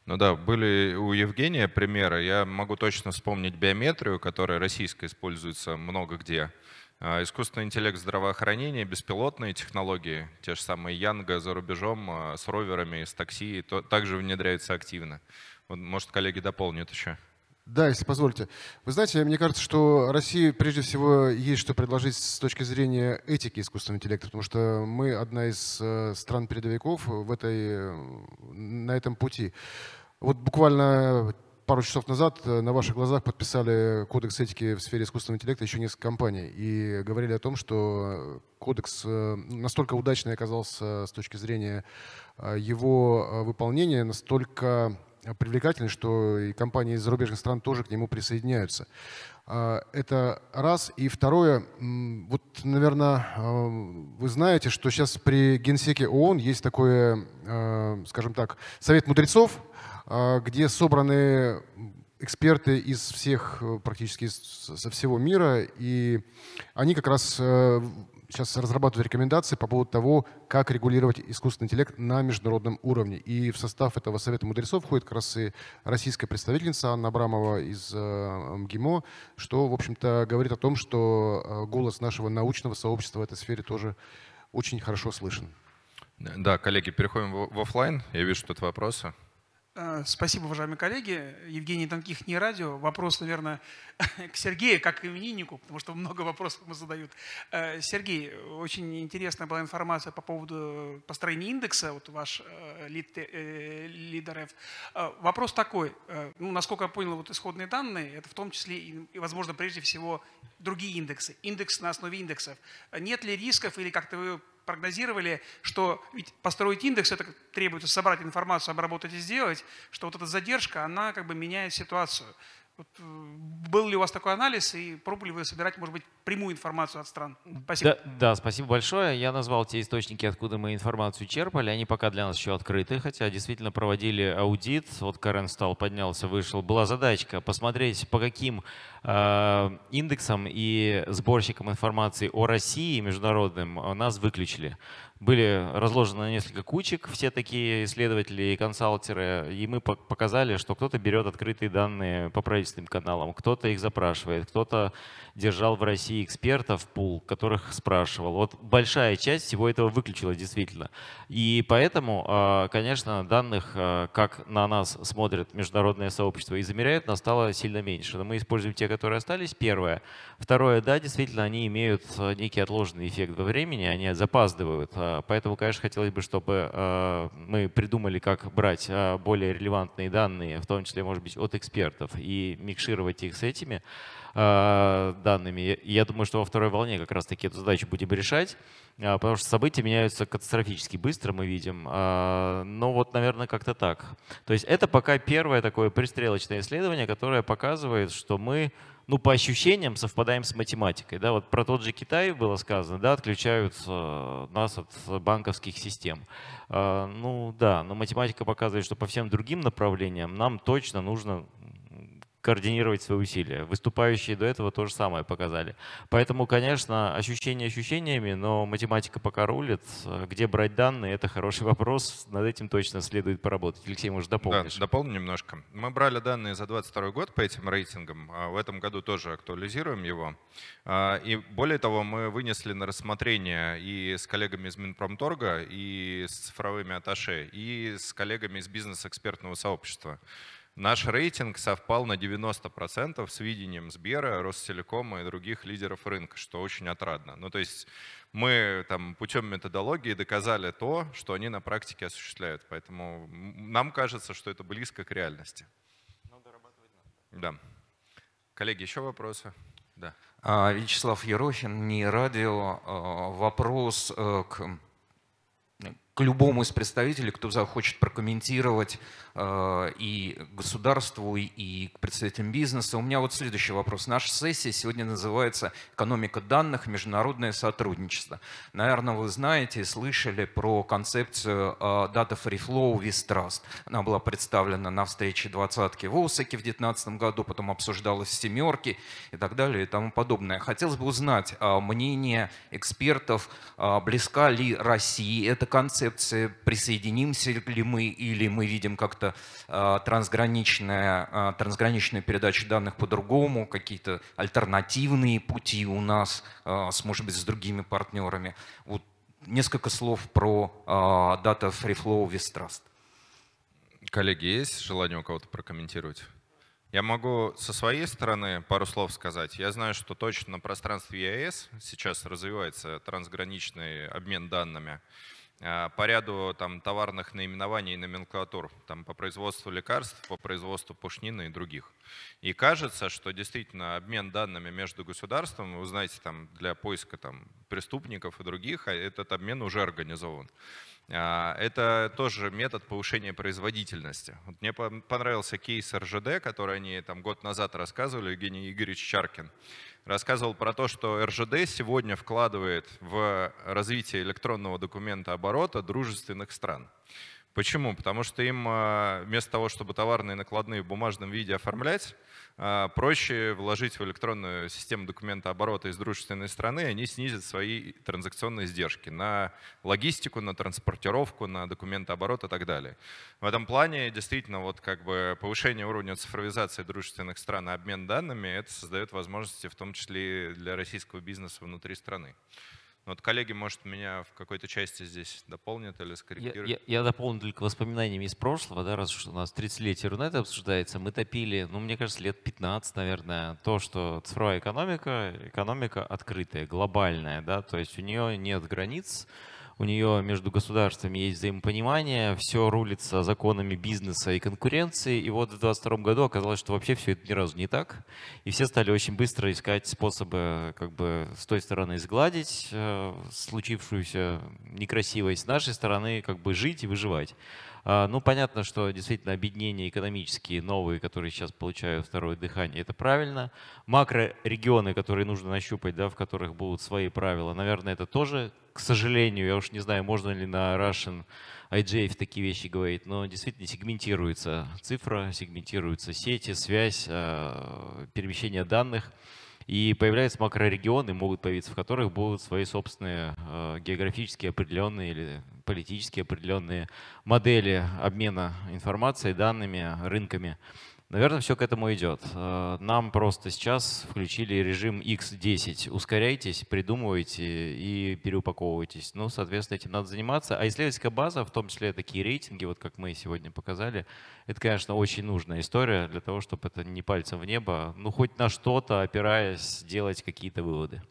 [SPEAKER 1] Ну да, были у Евгения примеры. Я могу точно вспомнить биометрию, которая российская используется много где. А, искусственный интеллект здравоохранения, беспилотные технологии, те же самые Янга за рубежом, а, с роверами, с такси, также внедряются активно. Может, коллеги дополнят еще.
[SPEAKER 6] Да, если позволите. Вы знаете, мне кажется, что России прежде всего есть что предложить с точки зрения этики искусственного интеллекта, потому что мы одна из э, стран-передовиков в этой, на этом пути. Вот буквально пару часов назад э, на ваших глазах подписали кодекс этики в сфере искусственного интеллекта еще несколько компаний и говорили о том, что кодекс э, настолько удачный оказался с точки зрения его выполнения, настолько привлекательный, что и компании из зарубежных стран тоже к нему присоединяются. А, это раз. И второе, вот, наверное, а, вы знаете, что сейчас при Генсеке ООН есть такое, а, скажем так, совет мудрецов, где собраны эксперты из всех, э, практически со всего мира, и они как раз э, сейчас разрабатывают рекомендации по поводу того, как регулировать искусственный интеллект на международном уровне. И в состав этого совета мудрецов входит как раз и российская представительница Анна Абрамова из э, МГИМО, что, в общем-то, говорит о том, что э, голос нашего научного сообщества в этой сфере тоже очень хорошо слышен.
[SPEAKER 1] Да, коллеги, переходим в, офлайн. Я вижу, что тут вопросы.
[SPEAKER 2] Э, спасибо, уважаемые коллеги. Евгений Танких, не радио. Вопрос, наверное, [laughs] к Сергею, как к имениннику, потому что много вопросов мы задают. Э, Сергей, очень интересная была информация по поводу э, построения индекса, вот ваш э, лид, лидер F. Вопрос такой, ну, насколько я понял, вот исходные данные, это в том числе и, возможно, прежде всего другие индексы, индекс на основе индексов. Нет ли рисков или как-то вы прогнозировали, что ведь построить индекс, это требуется собрать информацию, обработать и сделать, что вот эта задержка, она как бы меняет ситуацию. Вот, э, был ли у вас такой анализ и пробовали вы собирать, может быть, прямую информацию от стран? Спасибо.
[SPEAKER 5] Да, да, спасибо большое. Я назвал те источники, откуда мы информацию черпали. Они пока для нас еще открыты, хотя действительно проводили аудит. Вот Карен стал, поднялся, вышел. Была задачка посмотреть, по каким э, индексам и сборщикам информации о России международным нас выключили были разложены на несколько кучек все такие исследователи и консалтеры, и мы показали, что кто-то берет открытые данные по правительственным каналам, кто-то их запрашивает, кто-то держал в России экспертов пул, которых спрашивал. Вот большая часть всего этого выключила действительно. И поэтому, а, конечно, данных, а, как на нас смотрят международное сообщество и замеряют нас, стало сильно меньше. Но мы используем те, которые остались, первое. Второе, да, действительно, они имеют а, некий отложенный эффект во времени, они запаздывают. Поэтому, конечно, хотелось бы, чтобы мы придумали, как брать более релевантные данные, в том числе, может быть, от экспертов, и микшировать их с этими. А, данными. я думаю, что во второй волне как раз-таки эту задачу будем решать, а, потому что события меняются катастрофически быстро, мы видим. А, но вот, наверное, как-то так. То есть это пока первое такое пристрелочное исследование, которое показывает, что мы ну, по ощущениям совпадаем с математикой. Да? Вот про тот же Китай было сказано, да, отключают э, нас от банковских систем. Ну да, но математика показывает, что по всем другим направлениям нам точно нужно координировать свои усилия. Выступающие до этого то же самое показали. Поэтому, конечно, ощущения ощущениями, но математика пока рулит. Где брать данные, это хороший вопрос. Над этим точно следует поработать. Алексей, может, дополнишь? Да,
[SPEAKER 1] дополню немножко. Мы брали данные за 2022 год по этим рейтингам. А в этом году тоже актуализируем его. А, и более того, мы вынесли на рассмотрение и с коллегами из Минпромторга, и с цифровыми атташе, и с коллегами из бизнес-экспертного сообщества. Наш рейтинг совпал на 90% с видением Сбера, Ростелекома и других лидеров рынка, что очень отрадно. Ну, то есть мы там, путем методологии доказали то, что они на практике осуществляют. Поэтому нам кажется, что это близко к реальности. Но
[SPEAKER 2] дорабатывать надо. Да.
[SPEAKER 1] Коллеги, еще вопросы? Да.
[SPEAKER 2] А, Вячеслав Ерохин, не радио. А, вопрос э, к к любому из представителей, кто захочет прокомментировать э, и государству, и, к представителям бизнеса. У меня вот следующий вопрос. Наша сессия сегодня называется «Экономика данных. Международное сотрудничество». Наверное, вы знаете и слышали про концепцию э, Data Free Flow with Trust. Она была представлена на встрече двадцатки в Осаке в 2019 году, потом обсуждалась в «семерке» и так далее и тому подобное. Хотелось бы узнать э, мнение экспертов, э, близка ли России эта концепция, концепции, присоединимся ли мы, или мы видим как-то а, трансграничную, а, трансграничную передачу данных по-другому, какие-то альтернативные пути у нас, а, с, может быть, с другими партнерами. Вот несколько слов про Data Free Flow Вестраст. Коллеги, есть желание у кого-то прокомментировать?
[SPEAKER 1] Я могу со своей стороны пару слов сказать. Я знаю, что точно на пространстве ЕАЭС сейчас развивается трансграничный обмен данными. А, по ряду там, товарных наименований и номенклатур, там, по производству лекарств, по производству пушнины и других. И кажется, что действительно обмен данными между государством, вы знаете, там, для поиска там, преступников и других, а этот обмен уже организован. А, это тоже метод повышения производительности. Вот мне понравился кейс РЖД, который они там год назад рассказывали, Евгений Игоревич Чаркин. Рассказывал про то, что РЖД сегодня вкладывает в развитие электронного документа оборота дружественных стран. Почему? Потому что им а, вместо того, чтобы товарные накладные в бумажном виде оформлять, а, проще вложить в электронную систему документооборота из дружественной страны, они снизят свои транзакционные издержки на логистику, на транспортировку, на документооборот и так далее. В этом плане действительно вот как бы повышение уровня цифровизации дружественных стран и обмен данными это создает возможности в том числе и для российского бизнеса внутри страны вот коллеги, может, меня в какой-то части здесь дополнят или скорректируют? Я,
[SPEAKER 5] я, я дополню только воспоминаниями из прошлого, да, раз уж у нас 30-летие Рунета обсуждается, мы топили, ну, мне кажется, лет 15, наверное, то, что цифровая экономика, экономика открытая, глобальная, да, то есть у нее нет границ, у нее между государствами есть взаимопонимание, все рулится законами бизнеса и конкуренции, и вот в 2022 году оказалось, что вообще все это ни разу не так, и все стали очень быстро искать способы как бы с той стороны сгладить э, случившуюся некрасивость, с нашей стороны как бы жить и выживать. А, ну, понятно, что действительно объединения экономические, новые, которые сейчас получают второе дыхание, это правильно. Макрорегионы, которые нужно нащупать, да, в которых будут свои правила, наверное, это тоже к сожалению, я уж не знаю, можно ли на Russian IGF такие вещи говорить, но действительно сегментируется цифра, сегментируются сети, связь, а, перемещение данных. И появляются макрорегионы, могут появиться, в которых будут свои собственные а, географически определенные или политически определенные модели обмена информацией, данными, рынками. Наверное, все к этому идет. Э, нам просто сейчас включили режим X10. Ускоряйтесь, придумывайте и переупаковывайтесь. Ну, соответственно, этим надо заниматься. А исследовательская база, в том числе такие рейтинги, вот как мы сегодня показали, это, конечно, очень нужная история для того, чтобы это не пальцем в небо, ну, хоть на что-то, опираясь, делать какие-то выводы.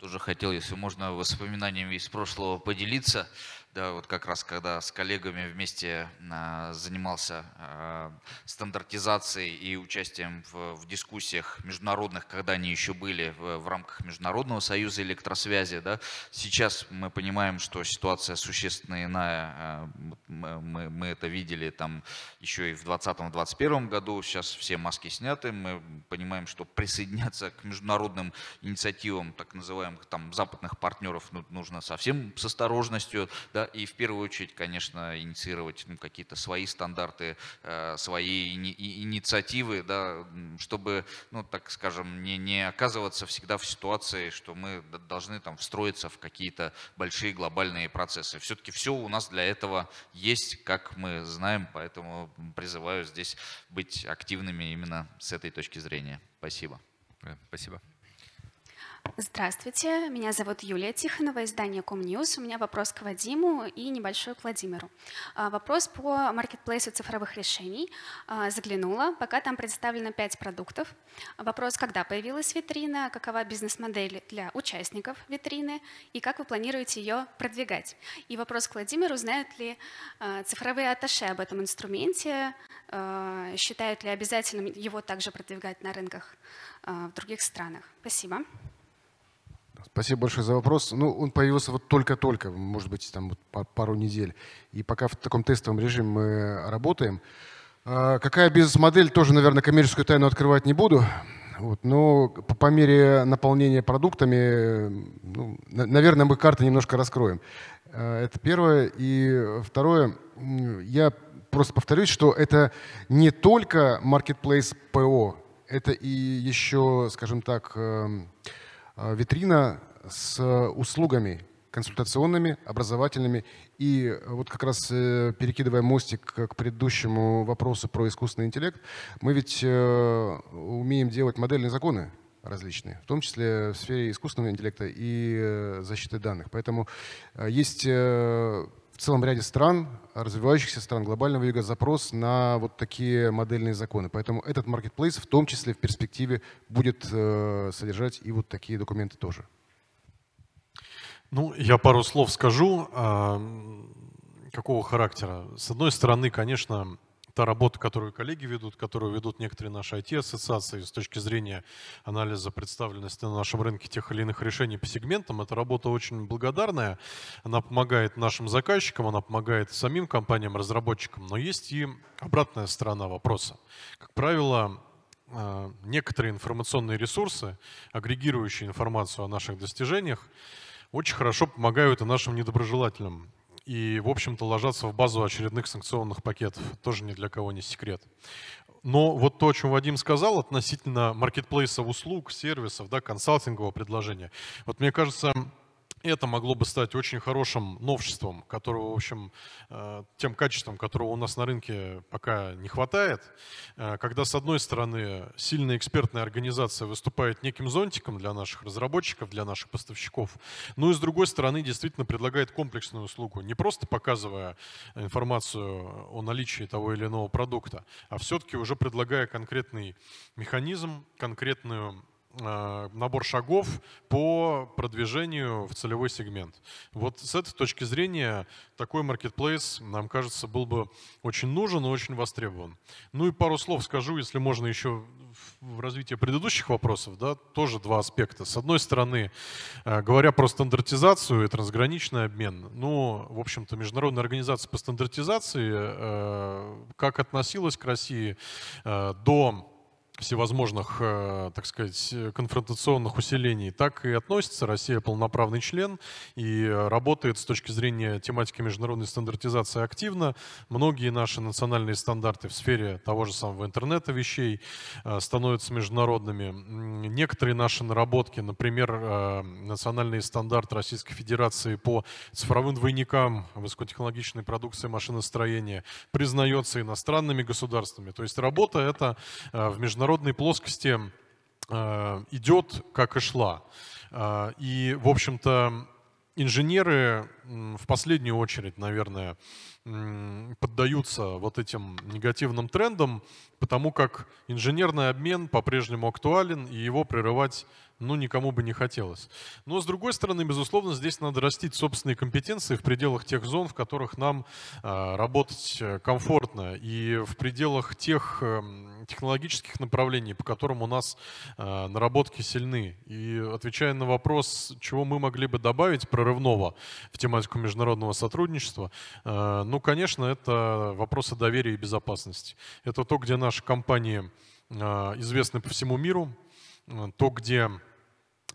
[SPEAKER 2] Тоже хотел, если можно, воспоминаниями из прошлого поделиться да, вот как раз когда с коллегами вместе а, занимался а, стандартизацией и участием в, в дискуссиях международных, когда они еще были в, в рамках Международного союза электросвязи, да, сейчас мы понимаем, что ситуация существенно иная, а, мы, мы это видели там еще и в 2020-2021 году, сейчас все маски сняты, мы понимаем, что присоединяться к международным инициативам так называемых там западных партнеров ну, нужно совсем с осторожностью, да, и в первую очередь, конечно, инициировать ну, какие-то свои стандарты, э, свои инициативы, да, чтобы, ну, так скажем, не, не оказываться всегда в ситуации, что мы должны там встроиться в какие-то большие глобальные процессы. Все-таки все у нас для этого есть, как мы знаем, поэтому призываю здесь быть активными именно с этой точки зрения. Спасибо. Э, спасибо. Здравствуйте, меня зовут Юлия Тихонова, издание Комньюз. У меня вопрос к Вадиму и небольшой к Владимиру. А, вопрос по маркетплейсу цифровых решений. А, заглянула, пока там представлено 5 продуктов. Вопрос, когда появилась витрина, какова бизнес-модель для участников витрины и как вы планируете ее продвигать. И вопрос к Владимиру, знают ли а, цифровые атташе об этом инструменте, считают ли обязательным его также продвигать на рынках в других странах. Спасибо.
[SPEAKER 6] Спасибо большое за вопрос. Ну, он появился вот только-только, может быть, там вот пару недель. И пока в таком тестовом режиме мы работаем. А, какая бизнес-модель, тоже, наверное, коммерческую тайну открывать не буду. Вот, но по, по мере наполнения продуктами, ну, на, наверное, мы карты немножко раскроем. А, это первое. И второе, я просто повторюсь, что это не только marketplace ПО, это и еще, скажем так, эм, Э, витрина с э, услугами консультационными, образовательными. И э, вот как раз перекидывая мостик к предыдущему вопросу про искусственный интеллект, мы ведь умеем делать модельные законы различные, в том числе в сфере искусственного интеллекта и защиты данных. Поэтому есть в целом ряде стран, развивающихся стран глобального юга, запрос на вот такие модельные законы. Поэтому этот маркетплейс в том числе в перспективе будет э, содержать и вот такие документы тоже. Ну, я пару слов скажу. А,
[SPEAKER 4] какого характера? С одной стороны, конечно, та работа, которую коллеги ведут, которую ведут некоторые наши IT-ассоциации с точки зрения анализа представленности на нашем рынке тех или иных решений по сегментам, эта работа очень благодарная. Она помогает нашим заказчикам, она помогает самим компаниям, разработчикам. Но есть и обратная сторона вопроса. Как правило, э, некоторые информационные ресурсы, агрегирующие информацию о наших достижениях, очень хорошо помогают и нашим недоброжелателям, и, в общем-то, ложатся в базу очередных санкционных пакетов. Тоже ни для кого не секрет. Но вот то, о чем Вадим сказал относительно маркетплейсов услуг, сервисов, да, консалтингового предложения, вот мне кажется, это могло бы стать очень хорошим новшеством, которого, в общем, э, тем качеством, которого у нас на рынке пока не хватает, э, когда, с одной стороны, сильная экспертная организация выступает неким зонтиком для наших разработчиков, для наших поставщиков, ну и, с другой стороны, действительно предлагает комплексную услугу, не просто показывая информацию о наличии того или иного продукта, а все-таки уже предлагая конкретный механизм, конкретную Э, набор шагов по продвижению в целевой сегмент. Вот с этой точки зрения такой маркетплейс, нам кажется, был бы очень нужен и очень востребован. Ну и пару слов скажу, если можно еще в развитии предыдущих вопросов, да, тоже два аспекта. С одной стороны, э, говоря про стандартизацию и трансграничный обмен, ну, в общем-то, Международная организация по стандартизации э, как относилась к России до всевозможных, э, так сказать, конфронтационных усилений, так и относится. Россия полноправный член и работает с точки зрения тематики международной стандартизации активно. Многие наши национальные стандарты в сфере того же самого интернета вещей э, становятся международными. Некоторые наши наработки, например, э, национальные стандарты Российской Федерации по цифровым двойникам высокотехнологичной продукции машиностроения признается иностранными государствами. То есть работа это в международном международной плоскости э, идет, как и шла. Э, и, в общем-то, инженеры в последнюю очередь, наверное, поддаются вот этим негативным трендам, потому как инженерный обмен по-прежнему актуален, и его прерывать ну, никому бы не хотелось. Но, с другой стороны, безусловно, здесь надо растить собственные компетенции в пределах тех зон, в которых нам а, э, работать комфортно, и в пределах тех э, технологических направлений, по которым у нас э, наработки сильны. И отвечая на вопрос, чего мы могли бы добавить прорывного в тематику международного сотрудничества, э, ну, конечно, это вопросы доверия и безопасности. Это то, где наши компании э, известны по всему миру, Э, то, где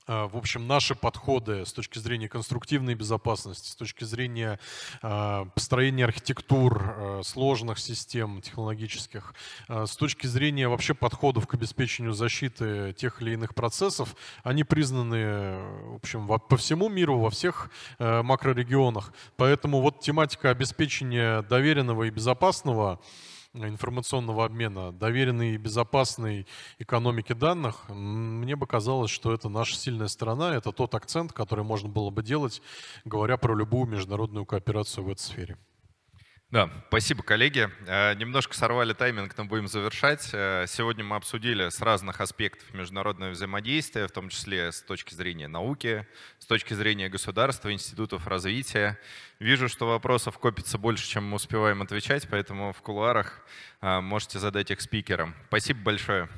[SPEAKER 4] э, в общем, наши подходы с точки зрения конструктивной безопасности, с точки зрения э, построения архитектур, сложных систем технологических, с точки зрения вообще подходов к обеспечению защиты тех или иных процессов, они признаны, в общем, по всему миру, во всех макрорегионах. Поэтому вот тематика обеспечения доверенного и безопасного информационного обмена, доверенной и безопасной экономики данных, мне бы казалось, что это наша сильная сторона, это тот акцент, который можно было бы делать, говоря про любую международную кооперацию в этой сфере.
[SPEAKER 1] Да, спасибо, коллеги. Э, немножко сорвали тайминг, но будем завершать. Э, сегодня мы обсудили с разных аспектов международное взаимодействие, в том числе с точки зрения науки, с точки зрения государства, институтов развития. Вижу, что вопросов копится больше, чем мы успеваем отвечать, поэтому в кулуарах э, можете задать их спикерам. Спасибо большое.